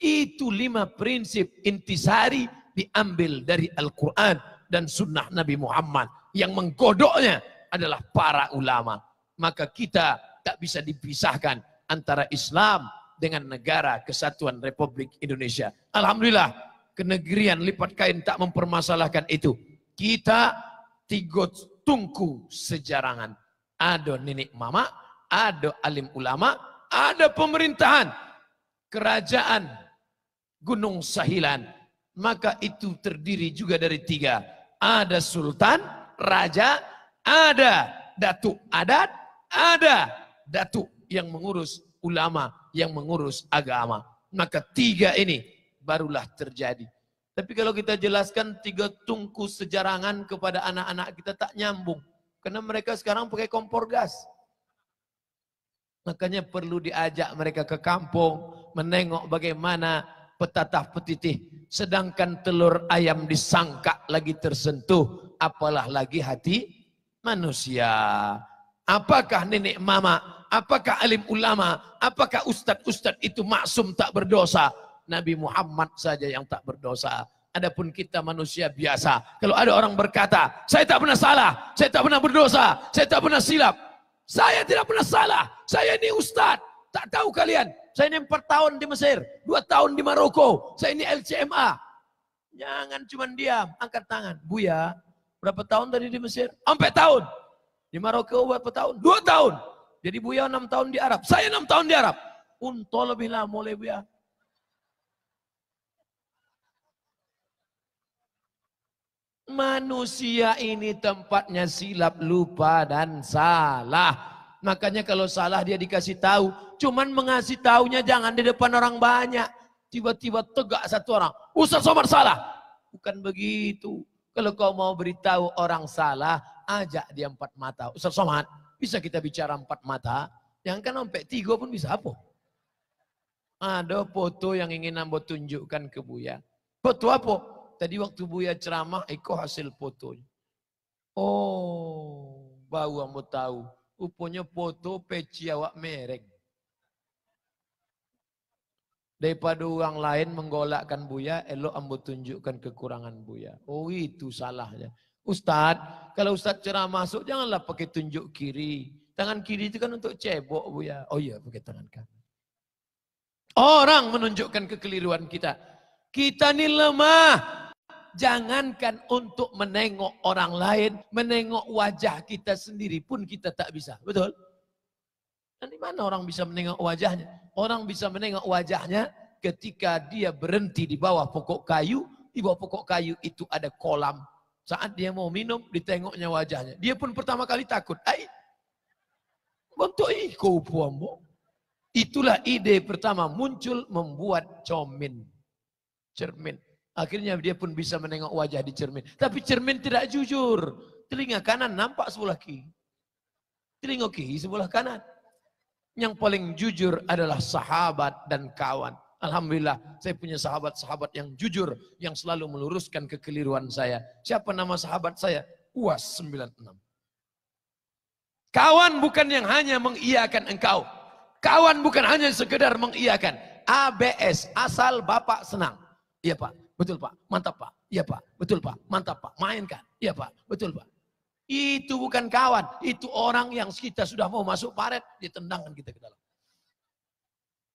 Itu lima prinsip intisari diambil dari Al-Quran dan sunnah Nabi Muhammad. Yang menggodoknya adalah para ulama. Maka kita tak bisa dipisahkan antara Islam dengan negara kesatuan Republik Indonesia. Alhamdulillah, kenegerian lipat kain tak mempermasalahkan itu. Kita tiga tungku sejarangan. ada nenek mama, ada alim ulama, ada pemerintahan kerajaan Gunung Sahilan. Maka itu terdiri juga dari tiga. Ada sultan, raja, ada datuk adat, ada datuk yang mengurus ulama, yang mengurus agama. Maka tiga ini barulah terjadi. Tapi kalau kita jelaskan tiga tungku sejarangan kepada anak-anak kita tak nyambung. Karena mereka sekarang pakai kompor gas. Makanya perlu diajak mereka ke kampung, menengok bagaimana petatah petitih. Sedangkan telur ayam disangka lagi tersentuh, apalah lagi hati manusia. Apakah nenek mama, apakah alim ulama, apakah ustad ustad itu maksum tak berdosa? Nabi Muhammad saja yang tak berdosa. Adapun kita manusia biasa. Kalau ada orang berkata, saya tak pernah salah, saya tak pernah berdosa, saya tak pernah silap. Saya tidak pernah salah. Saya ini ustadz. Tak tahu kalian. Saya ini 4 tahun di Mesir. 2 tahun di Maroko. Saya ini LCMA. Jangan cuma diam. Angkat tangan. Buya, berapa tahun tadi di Mesir? 4 tahun. Di Maroko berapa tahun? 2 tahun. Jadi Buya 6 tahun di Arab. Saya 6 tahun di Arab. Unto lebih lama oleh Buya. Manusia ini tempatnya silap, lupa dan salah. Makanya kalau salah dia dikasih tahu. Cuman mengasih tahunya jangan di depan orang banyak. Tiba-tiba tegak satu orang. Ustaz Somar salah. Bukan begitu. Kalau kau mau beritahu orang salah, ajak dia empat mata. Ustaz Somad, bisa kita bicara empat mata? Yang kan sampai tiga pun bisa apa? Ada foto yang ingin nambah tunjukkan ke Buya. Foto apa? Tadi waktu Buya ceramah, Eko hasil fotonya. Oh, bau, kamu tahu. Uponya foto peci awak mereng. Daripada orang lain menggolakkan Buya, elok ambo tunjukkan kekurangan Buya. Oh itu salahnya. Ustadz, kalau Ustadz ceramah masuk, janganlah pakai tunjuk kiri. Tangan kiri itu kan untuk cebok Buya. Oh iya, pakai tangan kanan. Orang menunjukkan kekeliruan kita. Kita ini lemah, jangankan untuk menengok orang lain, menengok wajah kita sendiri pun kita tak bisa. Betul? Dan di mana orang bisa menengok wajahnya? Orang bisa menengok wajahnya ketika dia berhenti di bawah pokok kayu, di bawah pokok kayu itu ada kolam. Saat dia mau minum, ditengoknya wajahnya. Dia pun pertama kali takut. Ai, bentuk kau puamu. Itulah ide pertama muncul membuat comin. Cermin. Akhirnya dia pun bisa menengok wajah di cermin. Tapi cermin tidak jujur. Telinga kanan nampak sebelah kiri. Telinga kiri sebelah kanan. Yang paling jujur adalah sahabat dan kawan. Alhamdulillah saya punya sahabat-sahabat yang jujur yang selalu meluruskan kekeliruan saya. Siapa nama sahabat saya? Uas 96. Kawan bukan yang hanya mengiakan engkau. Kawan bukan hanya sekedar mengiakan. ABS, asal Bapak senang. Iya Pak. Betul Pak, mantap Pak. Iya Pak, betul Pak, mantap Pak. Mainkan. Iya Pak, betul Pak. Itu bukan kawan, itu orang yang kita sudah mau masuk paret, ditendangkan kita ke dalam.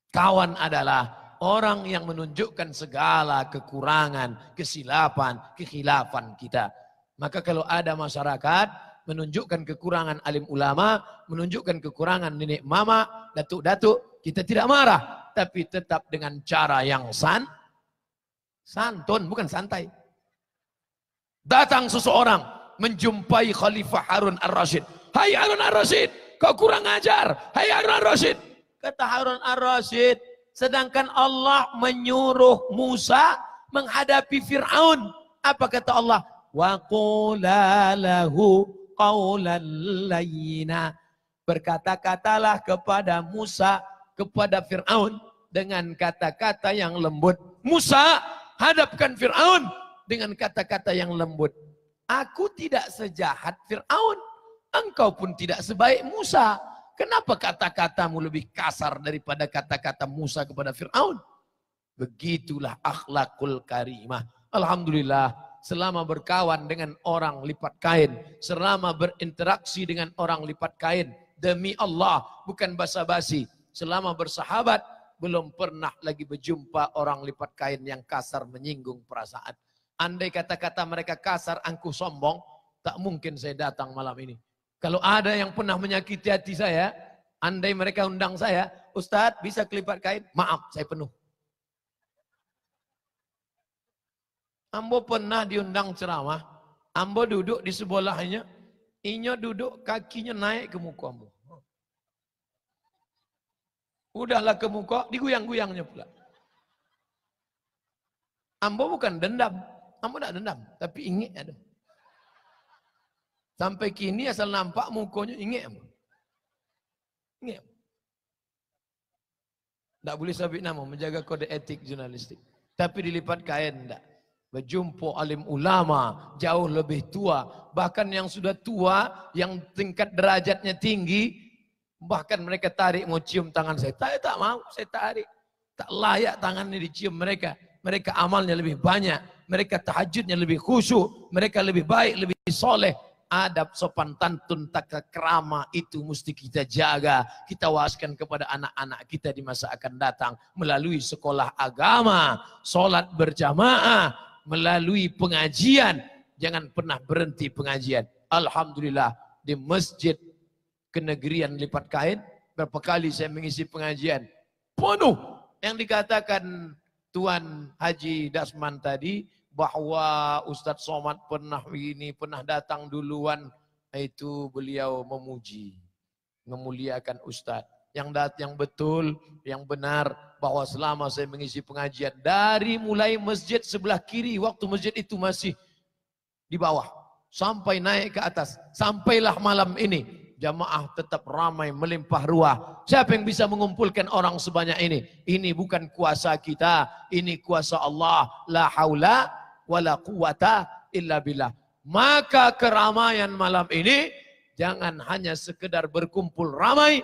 Kawan adalah orang yang menunjukkan segala kekurangan, kesilapan, kekhilafan kita. Maka kalau ada masyarakat menunjukkan kekurangan alim ulama, menunjukkan kekurangan nenek mama, datuk-datuk, kita tidak marah. Tapi tetap dengan cara yang san, Santun, bukan santai. Datang seseorang menjumpai Khalifah Harun Ar-Rasyid. Hai Harun Ar-Rasyid, kau kurang ajar. Hai Harun Ar-Rasyid. Kata Harun Ar-Rasyid, sedangkan Allah menyuruh Musa menghadapi Fir'aun. Apa kata Allah? Wa lahu qawlan Berkata-katalah kepada Musa, kepada Fir'aun dengan kata-kata yang lembut. Musa, hadapkan Fir'aun dengan kata-kata yang lembut. Aku tidak sejahat Fir'aun. Engkau pun tidak sebaik Musa. Kenapa kata-katamu lebih kasar daripada kata-kata Musa kepada Fir'aun? Begitulah akhlakul karimah. Alhamdulillah selama berkawan dengan orang lipat kain, selama berinteraksi dengan orang lipat kain, demi Allah bukan basa-basi, selama bersahabat belum pernah lagi berjumpa orang lipat kain yang kasar menyinggung perasaan. Andai kata-kata mereka kasar, angkuh sombong, tak mungkin saya datang malam ini. Kalau ada yang pernah menyakiti hati saya, andai mereka undang saya, Ustadz bisa kelipat kain, maaf saya penuh. Ambo pernah diundang ceramah, Ambo duduk di sebelahnya, Inyo duduk kakinya naik ke muka Ambo. Udahlah ke muka, diguyang-guyangnya pula. Ambo bukan dendam. Ambo tidak dendam, tapi ingat ada. Sampai kini asal nampak mukanya ingat. ambo. Tidak boleh sabit nama, menjaga kode etik jurnalistik. Tapi dilipat kain tidak. Berjumpa alim ulama, jauh lebih tua. Bahkan yang sudah tua, yang tingkat derajatnya tinggi, Bahkan mereka tarik mau cium tangan saya. Saya tak mau, saya tarik. Tak layak tangannya dicium mereka. Mereka amalnya lebih banyak. Mereka tahajudnya lebih khusyuk. Mereka lebih baik, lebih soleh. Adab sopan tantun tak kerama itu mesti kita jaga. Kita waskan kepada anak-anak kita di masa akan datang. Melalui sekolah agama, solat berjamaah, melalui pengajian. Jangan pernah berhenti pengajian. Alhamdulillah di masjid ke lipat kain. Berapa kali saya mengisi pengajian. Penuh yang dikatakan Tuan Haji Dasman tadi bahwa Ustadz Somad pernah ini, pernah datang duluan. Itu beliau memuji, memuliakan Ustadz. Yang dat yang betul, yang benar bahwa selama saya mengisi pengajian dari mulai masjid sebelah kiri waktu masjid itu masih di bawah sampai naik ke atas sampailah malam ini jamaah tetap ramai melimpah ruah. Siapa yang bisa mengumpulkan orang sebanyak ini? Ini bukan kuasa kita, ini kuasa Allah. La haula wala quwata illa billah. Maka keramaian malam ini jangan hanya sekedar berkumpul ramai,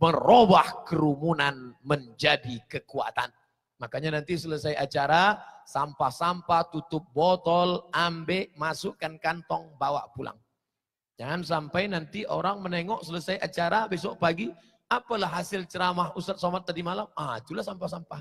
merubah kerumunan menjadi kekuatan. Makanya nanti selesai acara, sampah-sampah, tutup botol, ambek, masukkan kantong, bawa pulang. Jangan sampai nanti orang menengok selesai acara besok pagi, apalah hasil ceramah Ustaz Somad tadi malam? Ah, itulah sampah-sampah.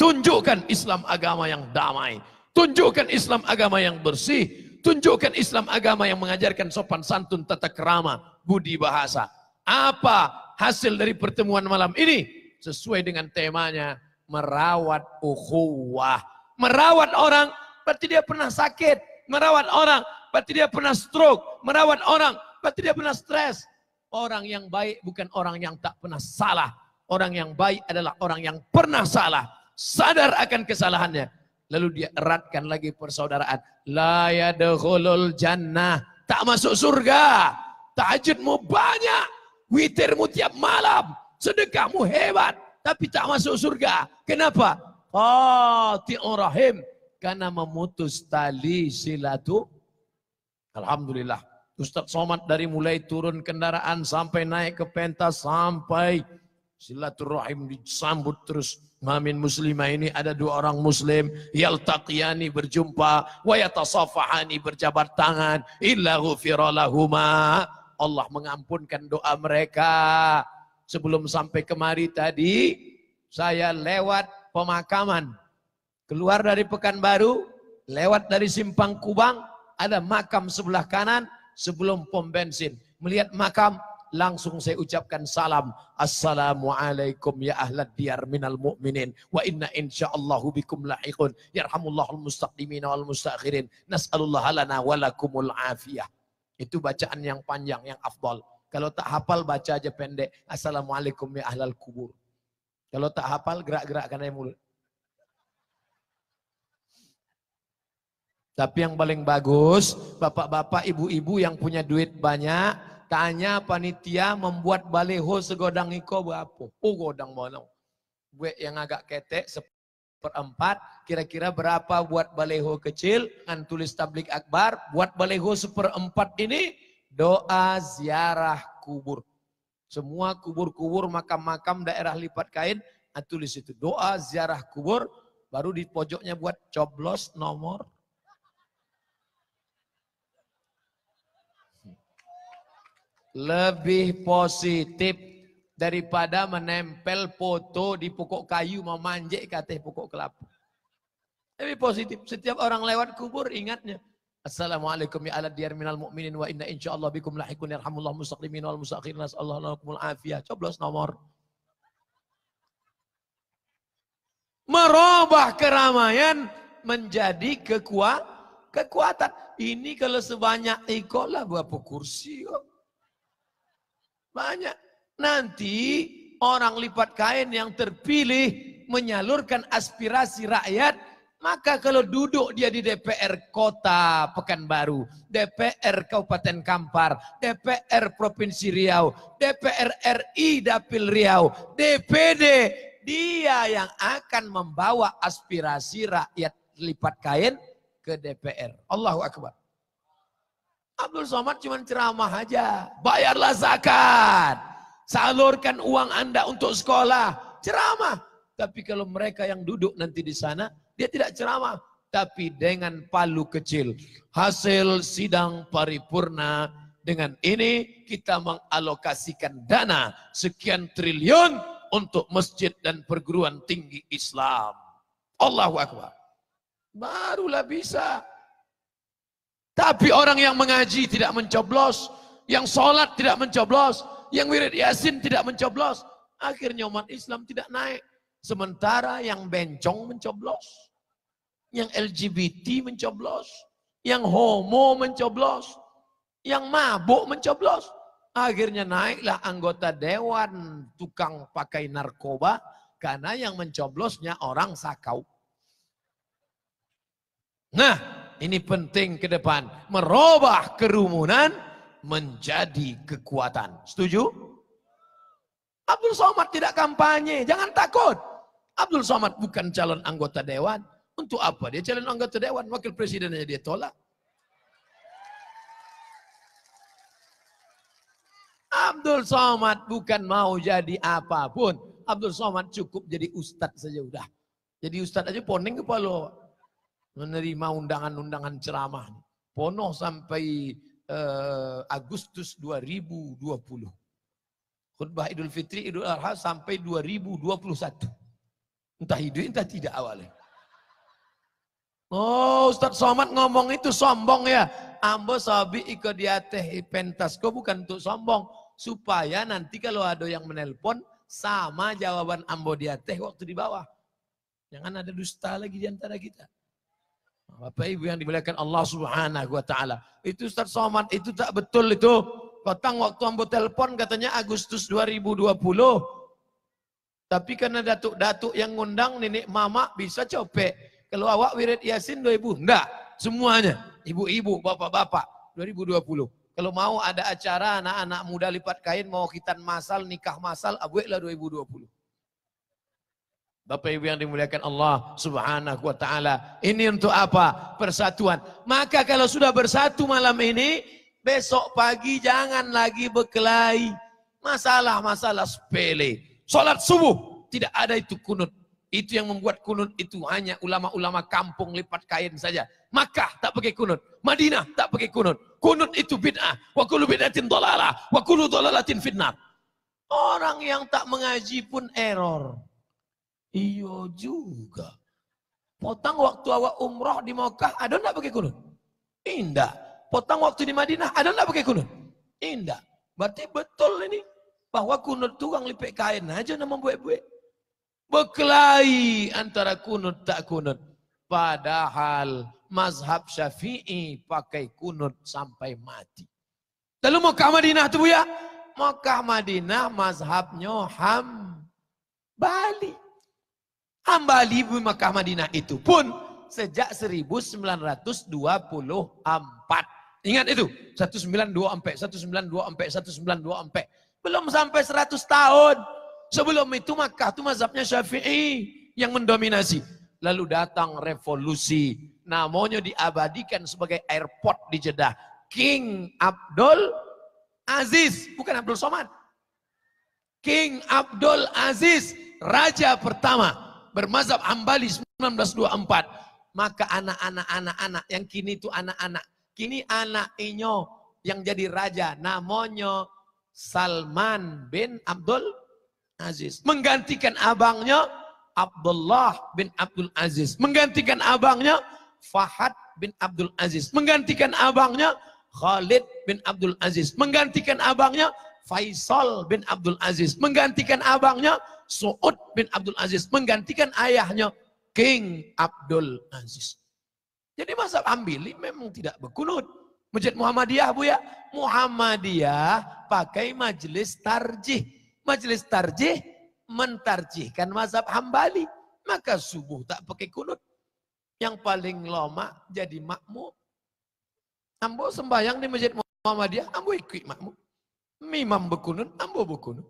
Tunjukkan Islam agama yang damai. Tunjukkan Islam agama yang bersih. Tunjukkan Islam agama yang mengajarkan sopan santun, tata kerama, budi bahasa. Apa hasil dari pertemuan malam ini? Sesuai dengan temanya, merawat ukhuwah. Merawat orang, berarti dia pernah sakit. Merawat orang, berarti dia pernah stroke, merawat orang, berarti dia pernah stres. Orang yang baik bukan orang yang tak pernah salah. Orang yang baik adalah orang yang pernah salah. Sadar akan kesalahannya. Lalu dia eratkan lagi persaudaraan. La yadkhulul jannah. Tak masuk surga. Tahajudmu banyak. Witirmu tiap malam. Sedekahmu hebat. Tapi tak masuk surga. Kenapa? Oh, Qati'u rahim. Karena memutus tali silatu Alhamdulillah. Ustaz Somad dari mulai turun kendaraan sampai naik ke pentas sampai silaturahim disambut terus. Mamin muslimah ini ada dua orang muslim yaltaqiyani berjumpa Wayatasafahani berjabat tangan illa gufirolahuma. Allah mengampunkan doa mereka. Sebelum sampai kemari tadi saya lewat pemakaman. Keluar dari Pekanbaru, lewat dari Simpang Kubang, ada makam sebelah kanan sebelum pom bensin. Melihat makam, langsung saya ucapkan salam. Assalamualaikum ya ahlat diyar minal mu'minin. Wa inna insya'allahu bikum la'iqun. Yarhamullahul mustaqdimina wal mustaqhirin. Nas'alullah lana walakumul afiyah. Itu bacaan yang panjang, yang afdol. Kalau tak hafal baca aja pendek. Assalamualaikum ya ahlal kubur. Kalau tak hafal gerak-gerakkan aja mulut. Tapi yang paling bagus, bapak-bapak, ibu-ibu yang punya duit banyak, tanya panitia membuat baleho segodang iko berapa? Oh godang mana? Gue yang agak ketek seperempat, kira-kira berapa buat baleho kecil, dengan tulis tablik akbar, buat baleho seperempat ini, doa ziarah kubur. Semua kubur-kubur, makam-makam daerah lipat kain, tulis itu. Doa ziarah kubur, baru di pojoknya buat coblos nomor Lebih positif daripada menempel foto di pokok kayu memanjek kata pokok kelapa. Lebih positif. Setiap orang lewat kubur ingatnya. Assalamualaikum ya ala diar minal mu'minin wa inna insyaallah bikum lahikun irhamullah musaklimin wal mustaqlimin nasallahu lakumul afiyah. Coblos nomor. Merubah keramaian menjadi kekuat, kekuatan. Ini kalau sebanyak ikolah berapa kursi kok. Banyak. Nanti orang lipat kain yang terpilih menyalurkan aspirasi rakyat, maka kalau duduk dia di DPR Kota Pekanbaru, DPR Kabupaten Kampar, DPR Provinsi Riau, DPR RI Dapil Riau, DPD, dia yang akan membawa aspirasi rakyat lipat kain ke DPR. Allahu Akbar. Abdul Somad cuma ceramah aja. Bayarlah zakat. Salurkan uang Anda untuk sekolah. Ceramah. Tapi kalau mereka yang duduk nanti di sana, dia tidak ceramah. Tapi dengan palu kecil. Hasil sidang paripurna. Dengan ini kita mengalokasikan dana sekian triliun untuk masjid dan perguruan tinggi Islam. Allahu Akbar. Barulah bisa tapi orang yang mengaji tidak mencoblos, yang sholat tidak mencoblos, yang wirid yasin tidak mencoblos. Akhirnya umat Islam tidak naik. Sementara yang bencong mencoblos, yang LGBT mencoblos, yang homo mencoblos, yang mabuk mencoblos. Akhirnya naiklah anggota dewan tukang pakai narkoba karena yang mencoblosnya orang sakau. Nah, ini penting ke depan. Merubah kerumunan menjadi kekuatan. Setuju? Abdul Somad tidak kampanye, jangan takut. Abdul Somad bukan calon anggota dewan. Untuk apa? Dia calon anggota dewan, wakil presidennya dia tolak. Abdul Somad bukan mau jadi apapun. Abdul Somad cukup jadi ustadz saja udah. Jadi ustadz aja poneng kepala menerima undangan-undangan ceramah. Ponoh sampai uh, Agustus 2020. Khutbah Idul Fitri, Idul Adha sampai 2021. Entah hidup, entah tidak awalnya. Oh Ustadz Somad ngomong itu sombong ya. Ambo sabi ikut iko ateh pentas. kau bukan untuk sombong. Supaya nanti kalau ada yang menelpon. Sama jawaban Ambo ateh waktu di bawah. Jangan ada dusta lagi di antara kita. Bapak Ibu yang dimuliakan Allah Subhanahu wa taala. Itu Ustaz Somad itu tak betul itu. Batang waktu ambo telepon katanya Agustus 2020. Tapi karena datuk-datuk yang ngundang nenek mama bisa copek. Kalau awak wirid Yasin 2000, enggak. Semuanya, ibu-ibu, bapak-bapak 2020. Kalau mau ada acara anak-anak muda lipat kain mau khitan masal, nikah masal, abuiklah 2020. Bapak Ibu yang dimuliakan Allah Subhanahu wa taala. Ini untuk apa? Persatuan. Maka kalau sudah bersatu malam ini, besok pagi jangan lagi berkelahi. Masalah-masalah sepele. Salat subuh tidak ada itu kunut. Itu yang membuat kunut itu hanya ulama-ulama kampung lipat kain saja. Makkah tak pakai kunut, Madinah tak pakai kunut. Kunut itu bid'ah, wa kullu bid'atin dhalalah. wa kullu dhalalatin fitnah. Orang yang tak mengaji pun error. Iya juga. Potong waktu awak umroh di Mekah, ada enggak pakai kunut? Indah. Potong waktu di Madinah, ada enggak pakai kunut? Indah. Berarti betul ini bahwa kunut tukang lipik kain aja nama membuat buat Berkelahi antara kunut tak kunut. Padahal mazhab syafi'i pakai kunut sampai mati. Lalu Mekah Madinah tuh ya? Mekah Madinah mazhabnya ham Bali. Ambali ibu Mekah Madinah itu pun sejak 1924. Ingat itu, 1924, 1924, 1924. Belum sampai 100 tahun. Sebelum itu Makkah itu mazhabnya Syafi'i yang mendominasi. Lalu datang revolusi. Namanya diabadikan sebagai airport di Jeddah. King Abdul Aziz, bukan Abdul Somad. King Abdul Aziz, raja pertama bermazhab Hambali 1924, maka anak-anak anak-anak yang kini itu anak-anak, kini anak inyo yang jadi raja namanya Salman bin Abdul Aziz. Menggantikan abangnya Abdullah bin Abdul Aziz. Menggantikan abangnya Fahad bin Abdul Aziz. Menggantikan abangnya Khalid bin Abdul Aziz. Menggantikan abangnya Faisal bin Abdul Aziz. Menggantikan abangnya Su'ud bin Abdul Aziz menggantikan ayahnya King Abdul Aziz. Jadi mazhab Hambali memang tidak berkunut. Masjid Muhammadiyah Bu ya, Muhammadiyah pakai majelis tarjih. Majelis tarjih mentarjihkan mazhab Hambali. Maka subuh tak pakai kunut. Yang paling lama jadi makmum. Ambo sembahyang di masjid Muhammadiyah, ambo ikut makmum. Mimam berkunut, ambo berkunut.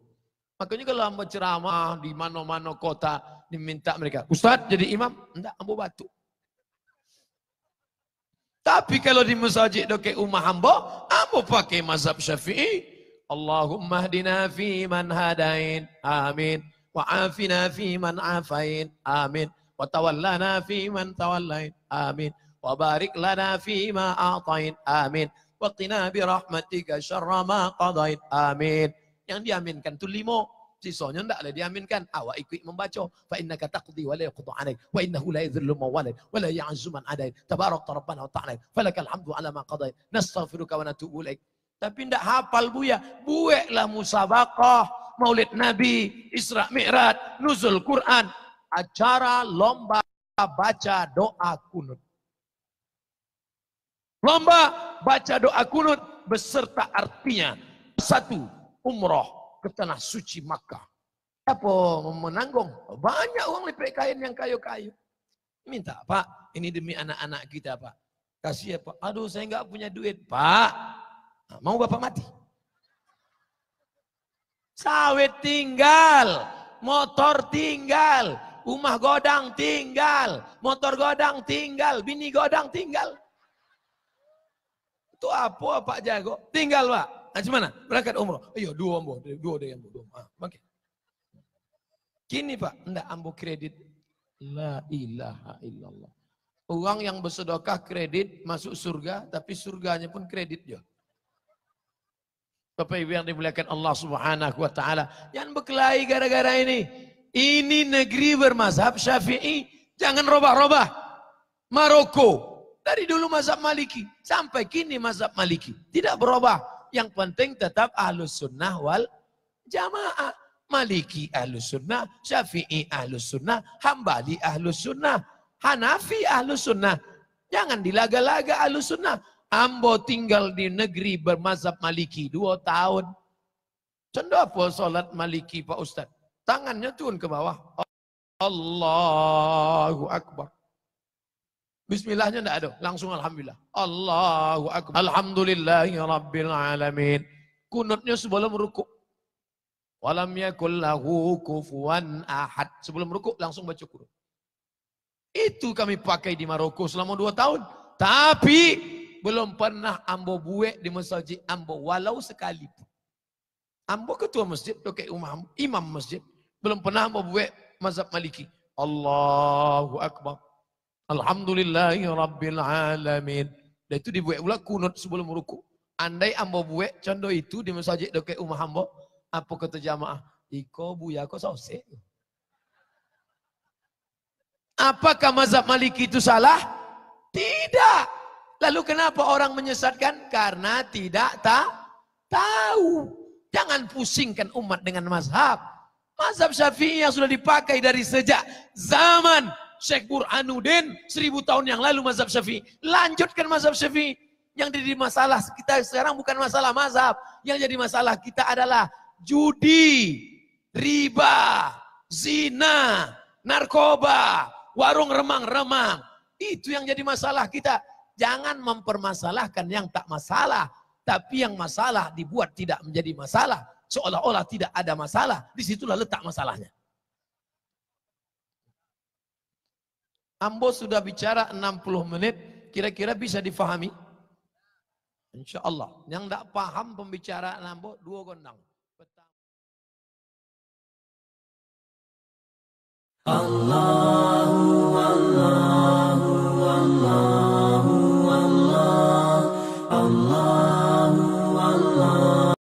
Makanya kalau hamba ceramah di mana-mana kota diminta mereka, Ustadz jadi imam, enggak ambo batu. Tapi kalau di masjid doke umah hamba, ambo pakai mazhab Syafi'i. Allahumma hdina fi man hadain. Amin. Wa afina fi man afain. Amin. Wa tawallana fi man tawallain. Amin. Wa barik lana fi ma a'tain. Amin. Wa qina bi rahmatika syarra ma qadain. Amin yang diaminkan tu limo. Sisanya ada diaminkan. Awak ikut membaca. Fa ka taqdi wa la yaqudu alaik. Wa innahu la yadhillu man Wa la ya'azzu man Tabarak rabbana wa ta'ala. Falakal hamdu ala ma qadaik. Nastaghfiruka wa natubu ilaik. Tapi ndak hafal Buya. Bueklah musabakah. Maulid Nabi. Isra Mi'raj. Nuzul Quran. Acara lomba baca doa kunut. Lomba baca doa kunut beserta artinya. Satu, umroh ke tanah suci Makkah. Apa menanggung? Banyak uang lipat kain yang kayu-kayu. Minta, Pak, ini demi anak-anak kita, Pak. Kasih ya, Aduh, saya nggak punya duit, Pak. Nah, mau Bapak mati? Sawit tinggal, motor tinggal, rumah godang tinggal, motor godang tinggal, bini godang tinggal. Itu apa Pak Jago? Tinggal Pak. Ah, macam mana? Berangkat umroh. Ayo dua ambo, dua ada ambo, dua. Ah, okay. Kini Pak, ndak ambo kredit. La ilaha illallah. Uang yang bersedekah kredit masuk surga, tapi surganya pun kredit dia. Bapak Ibu yang dimuliakan Allah Subhanahu wa taala, jangan berkelahi gara-gara ini. Ini negeri bermazhab Syafi'i, jangan robah-robah. Maroko dari dulu mazhab Maliki sampai kini mazhab Maliki tidak berubah. Yang penting tetap ahlus sunnah wal jamaah. Maliki ahlus sunnah, syafi'i ahlus sunnah, hambali ahlus sunnah, hanafi ahlus sunnah. Jangan dilaga-laga ahlus sunnah. Ambo tinggal di negeri bermazhab maliki dua tahun. apa salat maliki Pak Ustaz. Tangannya turun ke bawah. Allahu Akbar. Bismillahnya tidak ada, langsung alhamdulillah. Allahu akbar. Alhamdulillahi rabbil alamin. Kunutnya sebelum rukuk. Walam yakul kufuan ahad. Sebelum rukuk langsung baca kunut. Itu kami pakai di Maroko selama dua tahun. Tapi belum pernah ambo buek di masjid ambo walau sekali. Ambo ketua masjid, dokek imam, imam masjid. Belum pernah ambo buek mazhab maliki. Allahu Akbar. Alhamdulillahirrabbilalamin. Dan itu dibuat pula kunut sebelum ruku. Andai ambo buat condo itu di masjid dekat rumah ambo. Apa kata jamaah? Iko buya kau sausik. Apakah mazhab maliki itu salah? Tidak. Lalu kenapa orang menyesatkan? Karena tidak ta tahu. Jangan pusingkan umat dengan mazhab. Mazhab syafi'i yang sudah dipakai dari sejak zaman Syekh Burhanuddin seribu tahun yang lalu mazhab Syafi'i. Lanjutkan mazhab Syafi'i. Yang jadi masalah kita sekarang bukan masalah mazhab. Yang jadi masalah kita adalah judi, riba, zina, narkoba, warung remang-remang. Itu yang jadi masalah kita. Jangan mempermasalahkan yang tak masalah. Tapi yang masalah dibuat tidak menjadi masalah. Seolah-olah tidak ada masalah. Disitulah letak masalahnya. Ambo sudah bicara 60 menit, kira-kira bisa difahami? Insya Allah. Yang tidak paham pembicaraan Ambo, dua gondang. Allahu Allah.